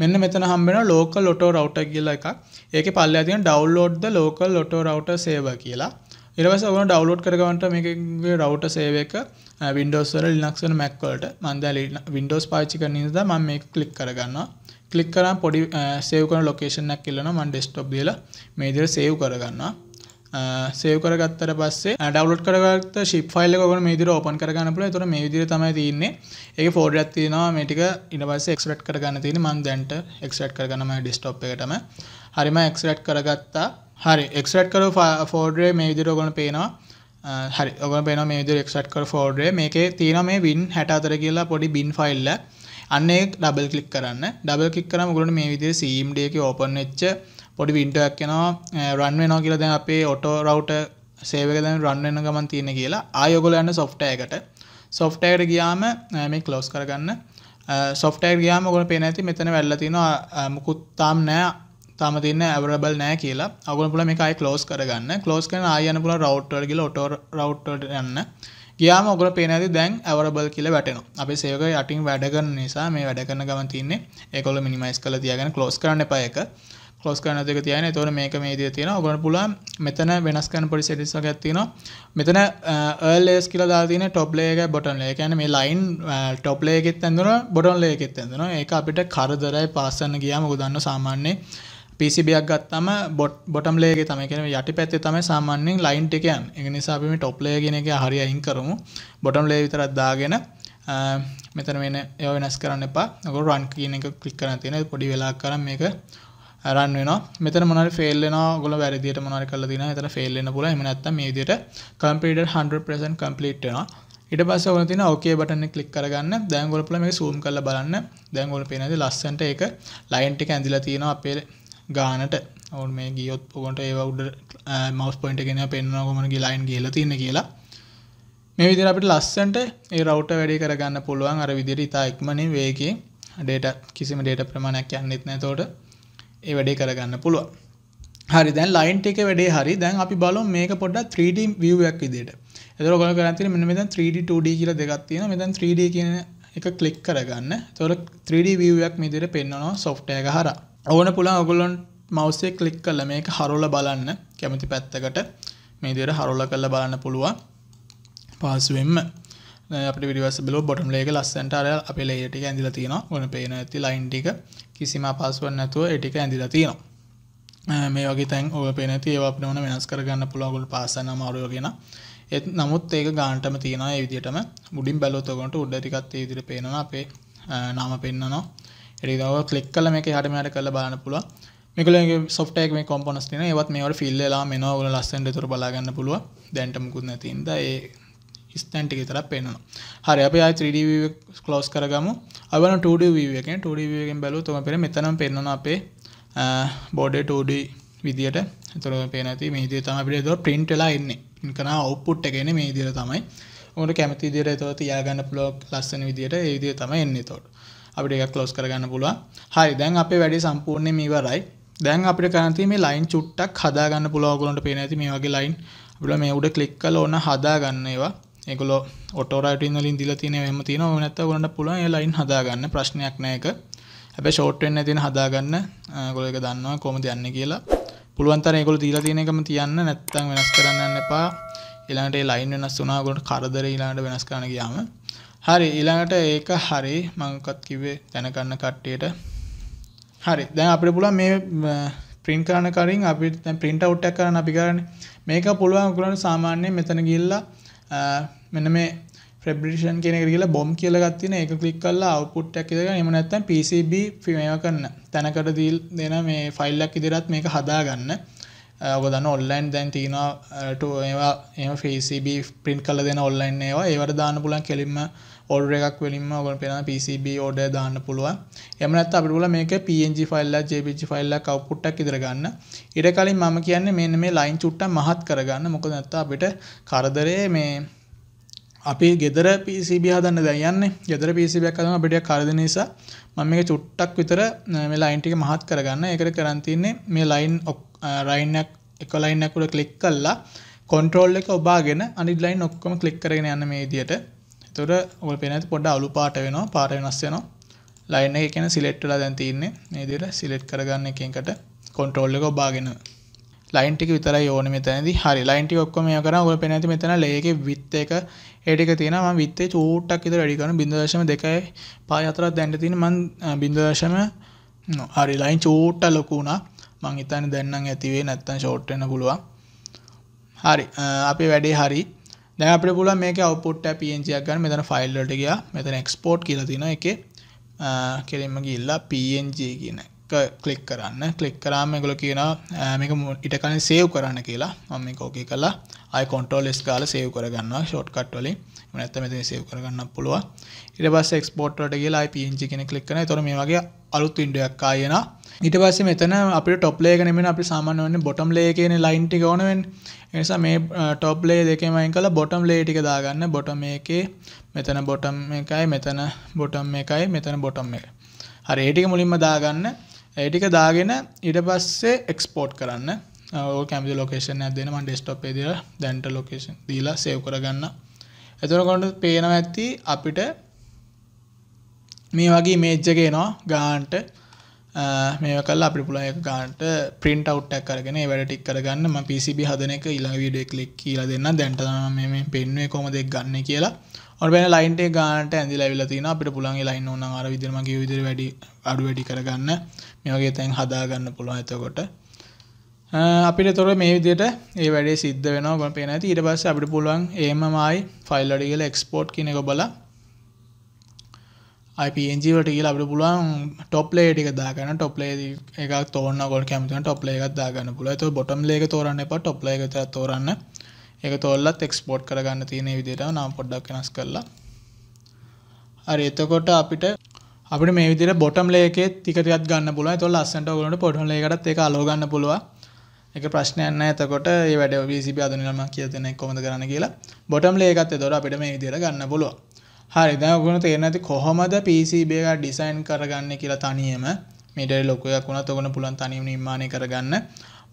[SPEAKER 1] මෙන්න මෙතන හම්බෙන ලෝක ලොටෝ රවට කියලා එක ඒක පල්ල තින ඩවල්ලෝඩ්ද ලෝකල් ලොටෝ රවට සේව කියලා ඉරවස ඔන ඩවලෝඩ් කරගවන්ට මේගේ රවට සේවක වින්ඩෝස්වර ලිනක්සන මැක්වලට මන්දල වින්ඩෝස් පාචික නිද ම මේ කලික් කරගන්නවා කලික් කරම් පොඩි සේවකන ලොකේෂනක් කියලන මන් ඩෙස්ටොප් දියල මේදිර සේව් කරගන්නවා සේව කරගත්තර පස්සේ ඩවලට කරගත් ශිප ෆයිල් එක මේදිර ඕපන් කරගන්න පුළුවන්. ඒතර මේ විදිහට තමයි තියෙන්නේ. ඒකේ ෆෝල්ඩරයක් තියෙනවා මේ ටික ඊට පස්සේ එක්ස්ට්‍රැක්ට් කරගන්න තියෙන්නේ. මම දැන්ට එක්ස්ට්‍රැක්ට් කරගන්න මම ඩෙස්ක්ටොප් එකටම. හරිම එක්ස්ට්‍රැක්ට් කරගත්තා. හරි එක්ස්ට්‍රැක්ට් කරපු ෆෝල්ඩරේ මේ විදිහට ඔයගොල්ලෝ පේනවා. හරි ඔයගොල්ලෝ පේනවා මේ විදිහට එක්ස්ට්‍රැක්ට් කරපු ෆෝල්ඩරේ මේකේ තියෙනවා මේ win 64 කියලා පොඩි bin ෆයිල් එක. අන්න ඒක ඩබල් ක්ලික් කරන්න ඩබල් ක්ලික් කරාම ඔයගොල්ලෝ මේ විදිහට CMD එකේ open වෙච්ච පොඩි window එකක් එනවා run වෙනවා කියලා දැන් අපේ auto router save එක දැන් run වෙන ගමන් තියෙන කියලා ආයෙ ඔයගොල්ලෝ යන්න software එකට software එකට ගියාම මේ close කරගන්න software ගියාම ඔයගොල්ලෝ පේන ඇති මෙතන වැල්ලා තියෙනවා මුකුත් තාම නැහැ තම තින්න ඇවරබල් නෑ කියලා අගුල පුල මේකයි කලෝස් කරගන්න කලෝස් කරන අයන පුල රවට්ටල් ගිල ඔටෝ රවට්ට යන්න ගියාම ඔගොල්ලෝ පේන ඇති දැන් අවරබල් කියලා වැටෙනවා. අපේ සේවක යටින් වැඩ කරන නිසා මේ වැඩ කරන ගමන් තින්නේ ඒගොල්ලෝ මිනිමයිස් කරලා තියාගෙන ක්ලෝස් කරන්න එපා ඒක. ක්ලෝස් කරන දෙක තියන තොර මේක මේ දේ තියෙන ඔගොන පුලන් මෙතන වෙනස් කරන පොඩි සෙටිස් වගේ තියෙනවා මෙතන ඒල්ලේස් කියලා දාලා තියෙන ටොප් ලේ එක බොටම් ලේ කියන්නේ මේ ලයින් ටොප් ලේ එකෙත් ඇඳනවා බොටම් ලේ එකෙත් ඇඳනවා ඒක අපිට කරදරයි පාස් කරන්න ගියාම ඔය දන්න සාමාන්‍යයෙන් පිසිබයක් ගත්තම බොට් බොටම්ලේගේ තමයි කියන යටි පැත්තේ තමයි සාමාන්‍යයෙන් ලයින් එක යන. ඒක නිසා අපි මේ টොප් ලේයර් කියන එක හරිය අයින් කරමු. බොටම් ලේයර් විතරක් දාගෙන මෙතන වෙන ඒවා වෙනස් කරන්න එපා. ඔයගොල්ලෝ රන් කියන එක ක්ලික් කරන්න තියෙනවා. පොඩි වෙලාවක් කරන් මේක රන් වෙනවා. මෙතන මොනවා හරි ෆේල් වෙනවා. ඔයගොල්ලෝ වැරදි විදියට මොනවා හරි කරලා දිනවා. එතන ෆේල් වෙන්න පුළුවන්. එහෙම නැත්නම් මේ විදියට කම්පියුටර් 100% complete වෙනවා. ඊට පස්සේ ඔයගොල්ලෝ තියෙන OK බටන් එක ක්ලික් කරගන්න. දැන් ඔයගොල්ලෝ පුළුවන් මේක zoom කරලා බලන්න. දැන් ඔයගොල්ලෝ පේනවාද ලස්සන්ට ඒක ලයින් ටික ඇඳිලා තියෙනවා අපේ ගානට ඔවන් මේ ගියොත් පොකොට ඒ උඩ මවස් පොයින්ට කෙන පෙන්න්නකොමනගේ ලයින් කියල තින්න කියලා මේ විදි අපිට ලස්සන්ට ඒ රවට වැඩි කරගන්න පුළුවන් අර විදිරි ඉතා එක්මනින් වේගේ ඩේට කිසිම ඩේට ප්‍රමාණයක් යන්නෙත්න තෝට ඒ වැඩේ කරගන්න පුළුව හරි දැන් ලයින්ට එක වැඩේ හරි දැන් අපි බලු මේක පොඩ්ඩ 3D වියක් විදිට එතර ගොල කරතින මෙ මෙතන් 3D2D කියල දෙගත්තින මෙතන් 3D කියන එක කලික් කරගන්න තොර 3D වියක් මිදිර පෙන්න්නනවා සොෆ්ටය එක හරා ඕන පුළා ඔගොලොන් මවසේ කලික් කල මේක හරෝල බලන්න කැමති පැත්තකට මේ දෙර හරෝල කල්ල බලන්න පුළුවන් පාසුවෙන්ම අපි විඩිවස් බල බොටම් ලේක ලස්සන්ටරය අපේ ලේටික ඇඳල තියෙන ගොන පේන ඇති ලයින්ටික කිසිම පස්සුවන් නැතුව එටික ඇඳල තියෙනවා මේ වගේ තැන් ඔ පේන ඒව අප ඕන වෙනස් කරගන්න පුළොගුල් පාසන මරයෝගෙන එත් නමුත් ඒක ගාන්ටම තියෙන විදිටම මුඩින් බැලොතකොට උඩ්ඩටිකත් ඉදිරි පේනවා අපේ නම පෙන්න්නනවා එරිදව කලෙක් කල මේ හට මට කල බාන පුළුව මේකලගේ සොට්ටක් මේ කොම්පනස් තින ඒවත් මේවට ෆිල්ලලා මෙනවල ලස්සන්ට තුර බලාගන්න පුළුව දැන්ටමකුත් නැතින්ද ඒ ස්තැන්ටික තර පෙන්නවා හරි අප අයි 3ඩ කලෝස් කරගම අවන 2ඩවකෙන් 2ඩගෙන් බැලු තුම පෙර මෙතනම් පෙන්නවා අපේ බෝඩ 2ඩ විදියට තොර පේනති මේදී තම පිට දො ප්‍රින්ටලා එන්න කන ඔප්පුට් එකන මේ දිර තමයි ඕට කැමති දිර තො තියාගන්න පලොක් ලස්සන විදියට ඒදිය තම එන්නේ තොට අපිට එකක් ක්ලෝස් කරගන්න පුළුවන් හරි දැන් අපේ වැඩි සම්පූර්ණයෙන් මේවරයි දැන් අපිට කරන්න තියෙන්නේ මේ ලයින් චුට්ටක් හදාගන්න පුළුවන් ඔයගොල්ලන්ට පේන ඇති මේ වගේ ලයින් අපිට මේ උඩ ක්ලික් කරලා ඕන හදාගන්න ඒවා ඒගොල්ලෝ ඔටෝ රයිටින් වලින් දීලා තියෙන එහෙම තියෙනවා ඕන නැත්නම් ඔයගොල්ලන්ට පුළුවන් ඒ ලයින් හදාගන්න ප්‍රශ්නයක් නෑ ඒක හැබැයි ෂෝට් වෙන්න තියෙන හදාගන්න ඔයගොල්ලෝ ඒක දන්නවා කොහොමද යන්නේ කියලා පුළුවන් තරම් ඒගොල්ලෝ දීලා තියෙන එකම තියන්න නැත්නම් වෙනස් කරන්න යන්න එපා ඊළඟට ඒ ලයින් වෙනස් වුණා ඔයගොල්ලන්ට කරදර ඊළඟට වෙනස් කරන්න ගියාම හරි ඊළඟට ඒක හරි මංකත් කිව්වේ දැනගන්න කට්ටියට හරි දැන් අපිට පුළුවන් මේ print කරන කලින් අපි දැන් print out එක කරන්න අපි කරන්නේ මේක පුළුවන් ඔයගොල්ලෝ සාමාන්‍යයෙන් මෙතන ගිහිල්ලා මෙන්න මේ ෆැබ්‍රිකේෂන් කියන එකට ගිහිල්ලා බොම් කියලා ගන්න තියෙන ඒක ක්ලික් කරලා output එකක් ඉදගෙන එහෙම නැත්නම් PCB මේවා කරන තැනකට දෙන මේ ෆයිල් එකක් ඉදිරියට මේක හදාගන්න ඔබ දන්න ඔල්ලයින් දැන් තියෙනවා ඒවා එම ෆේසිබ ප්‍රින්ට් කල දෙන ඔල්ලයින් ඒවා ඒවට දාන පුලන් කෙලින්ම ඔඩර් එකක් වලින්ම ඔයගොල්ලන්ට පේනවා PCB order දාන්න පුළුවන්. එහෙම නැත්නම් අපිට පුළුවන් මේක PNG ෆයිල් එකක් JPG ෆයිල් එකක් output එකක් ඉදිරිය ගන්න. ඊට කලින් මම කියන්නේ මෙන්න මේ ලයින් චුට්ටක් මහත් කරගන්න. මොකද නැත්නම් අපිට කරදරේ මේ අපි ගෙදර පිසිබ හදන්න දැයන්න ගෙදර පිසිබයක් කදම බෙඩිය කරද නිසා මම මේ චුට්ටක් විතර මේ ලයින්ටික මහත් කරගන්න එකට කරන්තින්නේ මේ ලයින් රයින්නක් එක ලයින්නකුට කලික් කල්ලා කොන්ට්‍රෝල් එක ඔබාගෙන අනිඩ් ලයින් ඔක්කොම කලික් කරගෙන යන්න මේ දියට තොට ඔල් පෙන පොඩ අලු පාට වෙනවා පාට වෙනස් වෙනවා ලයින් එක කියන සිලෙට්ටලා දැන් තියන්නේ ඒදිර සිලෙට් කරගන්න එකකට කොන්ට්‍රෝල් එක බාගෙන ලයින් ටික විතරයි ඕනේ මෙතනදී හරි ලයින් ටික ඔක්කොම මේවා කරා ඔය පෙන ඇති මෙතන ලේ එකේ width එක ඒ ටික තියෙනවා මම width එක චූට්ටක් විතර වැඩි කරනවා 0.25 දැන්න තියෙන මම 0. හරි ලයින් චූට්ට ලොකු වුණා මං හිතන්නේ දැන් නම් ඇති වෙයි නැත්තම් ෂෝට් වෙන්න පුළුවන් හරි අපේ වැඩේ හරි දැන් අපිට පුළුවන් මේකේ output එක png එකක් ගන්න මෙතන file වලට ගියා මෙතන export කියලා තියෙනවා එකේ කෙලින්ම ගිහිල්ලා png කියන එක ක්ලික් කරන්න ක්ලික් කරාම ඒගොල්ලෝ කියනවා මේක ඊට කලින් save කරන්න කියලා මම මේක okay කළා ආයි control s ගාලා save කරගන්නවා shortcut වලින් නැත්ත මෙතන සේව් කරගන්න පුළුවන් ඊට පස්සේ එක්ස්පෝට් වලට ගිහලා IPNG කියන ක්ලික් කරනවා. එතකොට මේ වගේ අලුත් වින්ඩෝ එකක් ආයෙනවා. ඊට පස්සේ මෙතන අපිට টොප් ලේ එක නෙමෙයි අපි සාමාන්‍ය වෙන්නේ බොටම් ලේ එකේනේ ලයින් ටික ඕන වෙන්නේ. ඒ නිසා මේ টොප් ලේ දෙකේම අයින් කරලා බොටම් ලේ ටික දාගන්න. බොටම් එකේ මෙතන බොටම් එකයි මෙතන බොටම් එකයි මෙතන බොටම් එක. හරි ඒ ටික මුලින්ම දාගන්න. ඒ ටික දාගෙන ඊට පස්සේ එක්ස්පෝට් කරන්න. ඕක කැමති ලොකේෂන් එකක් දෙන්න මම ඩෙස්ක්ටොප් එකේ දාලා දැන්ට ලොකේෂන් දීලා සේව් කරගන්න. එතකොට පේනවා ඇති අපිට මේ වගේ ඉමේජ් එක එනවා ගානට මේ කල අපි පුල එක ගාන්ට පින්ට අවට්ටක් කරගෙන වැඩටික් කරගන්න ම පිසිබි හදන එක ඉළඟ විඩිය කලික් කියලා දෙන්න දැන්ට මේ පෙන්ුවේ කොමද ගන්න කියලා ඔබෙන ලයින්ට ගාට ඇදි ලැවිලතින අපිට පුළන්ගේ ලයින්න ඕන අර විදිරමගේ විදිර වැඩි අඩු වැඩි කරගන්න මේගේ තැන් හදාගන්න පුළුවන් ඇතකොට අපිට තොර මේ විදියට ඒ වැඩේ සිද්ධ වෙනවා පේන ඊට පස්ස අපිට පුළුවන් ඒමමයි ෆයිල්ලඩිගල එක්ස්පෝට් කියනෙක බලා පජවට කියලා අපට පුළුවන් ටොප්ලේ ටික දාගන්න ටොප්ලේ එක තෝරන්න ගොල් කැමතින ටොප්ලේ එකක් දාගන්න පුල තු බොටම් ලේක තෝරන්න එප ටොප්ලේ එකත තෝරන්න එක තොල්ලත් එක්ස්පෝට් කරගන්න තියෙන විදිට නම් පොඩ්ඩක් වෙනස් කරලා හරි එතකොට අපිට අපි මේ විදිර බොටම් ලේකේ තිකරත් ගන්න පුල තොල් අස්සට ගලට පොටම් ලේකටත් එක අලෝගන්න පුළුව එක ප්‍රශ්නයන්න එතකොට වැඩ විසි අදනම කියතින කොමද කරන්න කියලා බොටම් ලේකත් තොර අපිට මේ විදිර ගන්න පුළුවන් හරි දැන් ඔයගොල්ලෝ තේරෙන්නේ නැති කොහොමද PCB එකක් ඩිසයින් කරගන්නේ කියලා තනියම මේට ලොකු එකක් වුණත් ඔයගොල්ලෝ පුළුවන් තනියම නිර්මාණය කරගන්න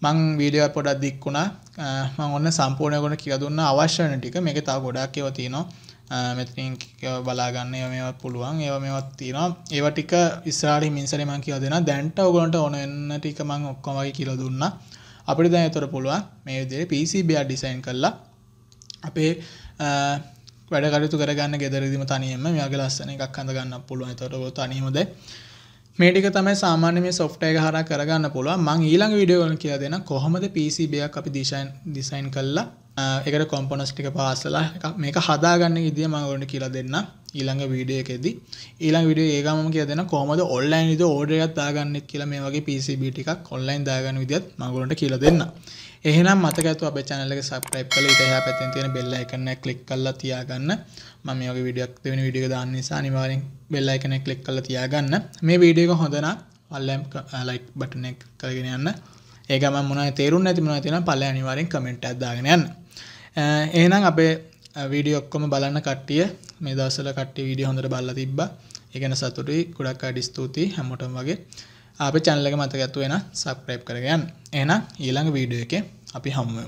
[SPEAKER 1] මම වීඩියෝ එක පොඩක් දික් වුණා මම ඔන්න සම්පූර්ණ ඔයගොල්ලෝ කියලා දුන්නා අවශ්‍ය වෙන ටික මේකේ තව ගොඩක් ඒවා තියෙනවා මෙතනින් බලා ගන්න ඒවා මේවත් පුළුවන් ඒවා මේවත් තියෙනවා ඒවා ටික ඉස්සරහින් මින්සරේ මම කියලා දෙනවා දැන්ට ඔයගොල්ලන්ට ඕන වෙන ටික මම ඔක්කොම වගේ කියලා දුන්නා අපිට දැන් ඒතර පුළුවන් මේ විදිහට PCB එක ඩිසයින් කරලා අපේ වැඩ කටතු කරගන්න ගෙදරදිම තනියම යාගේ ලස්සන එකක් හඳගන්න පුළුවන් තොරව තනීමද මේටික තමයි සාමාන්‍ය මේ සොෆ්ටය හර කරගන්න පුළුව මං ඊළඟ විඩියෝල් කිය දෙන කොහොමද පිබයක් අපි දිශයින් ඩිසයින් කල්ලා එකට කොම්පොනස්ටික පාසලා මේක හදාගන්න ඉදිය මඟවලට කියලා දෙන්න ඊළඟ වීඩිය එකෙදී ඊළං විඩිය ඒගම කිය දෙන කොමද ඔල්ලයින් විද ෝඩයත් දාගන්නෙක් කියලා මේ වගේ පිබටික් කොල්ලයින් දාගන්න විදිත් මඟලට කියල දෙන්න එහෙනම් මතකඇතු අප චැනලක සබ්‍රයිප් කල ඉතහ පැතින් තියෙන බෙල්ල එකන කලික් කල්ලා තියාගන්න මම යෝගේ විඩියක් දෙවෙන විඩිය දාන්න නිසා නිවාරෙන් බෙල්ල එකන කලික් කල තියාගන්න මේ වීඩියක හොඳන අල්ලම් ලයික් බටනෙක් කරගෙන යන්න ඒකම මොන තේරුන් ඇති මුණ තියෙන පල්ල අනිවාරෙන් කමෙන්ට් අදාගෙන යන්න uh, එහෙනම් අපේ වීඩිය uh, ඔක්කොම බලන්න කට්ටිය මේ දවසල කට්ටි විඩිය හොඳට බල්ල තිබ්බා ඒගැන සතුටුයි ගොඩක් අඩි ස්තුතියි හැමෝටම වගේ අපි චැනල එක මතකඇතුවෙන සබස්ක්‍රයිබ් කරගන්න එන ඊළඟ වීඩියෝ එක අපි හම්මෝ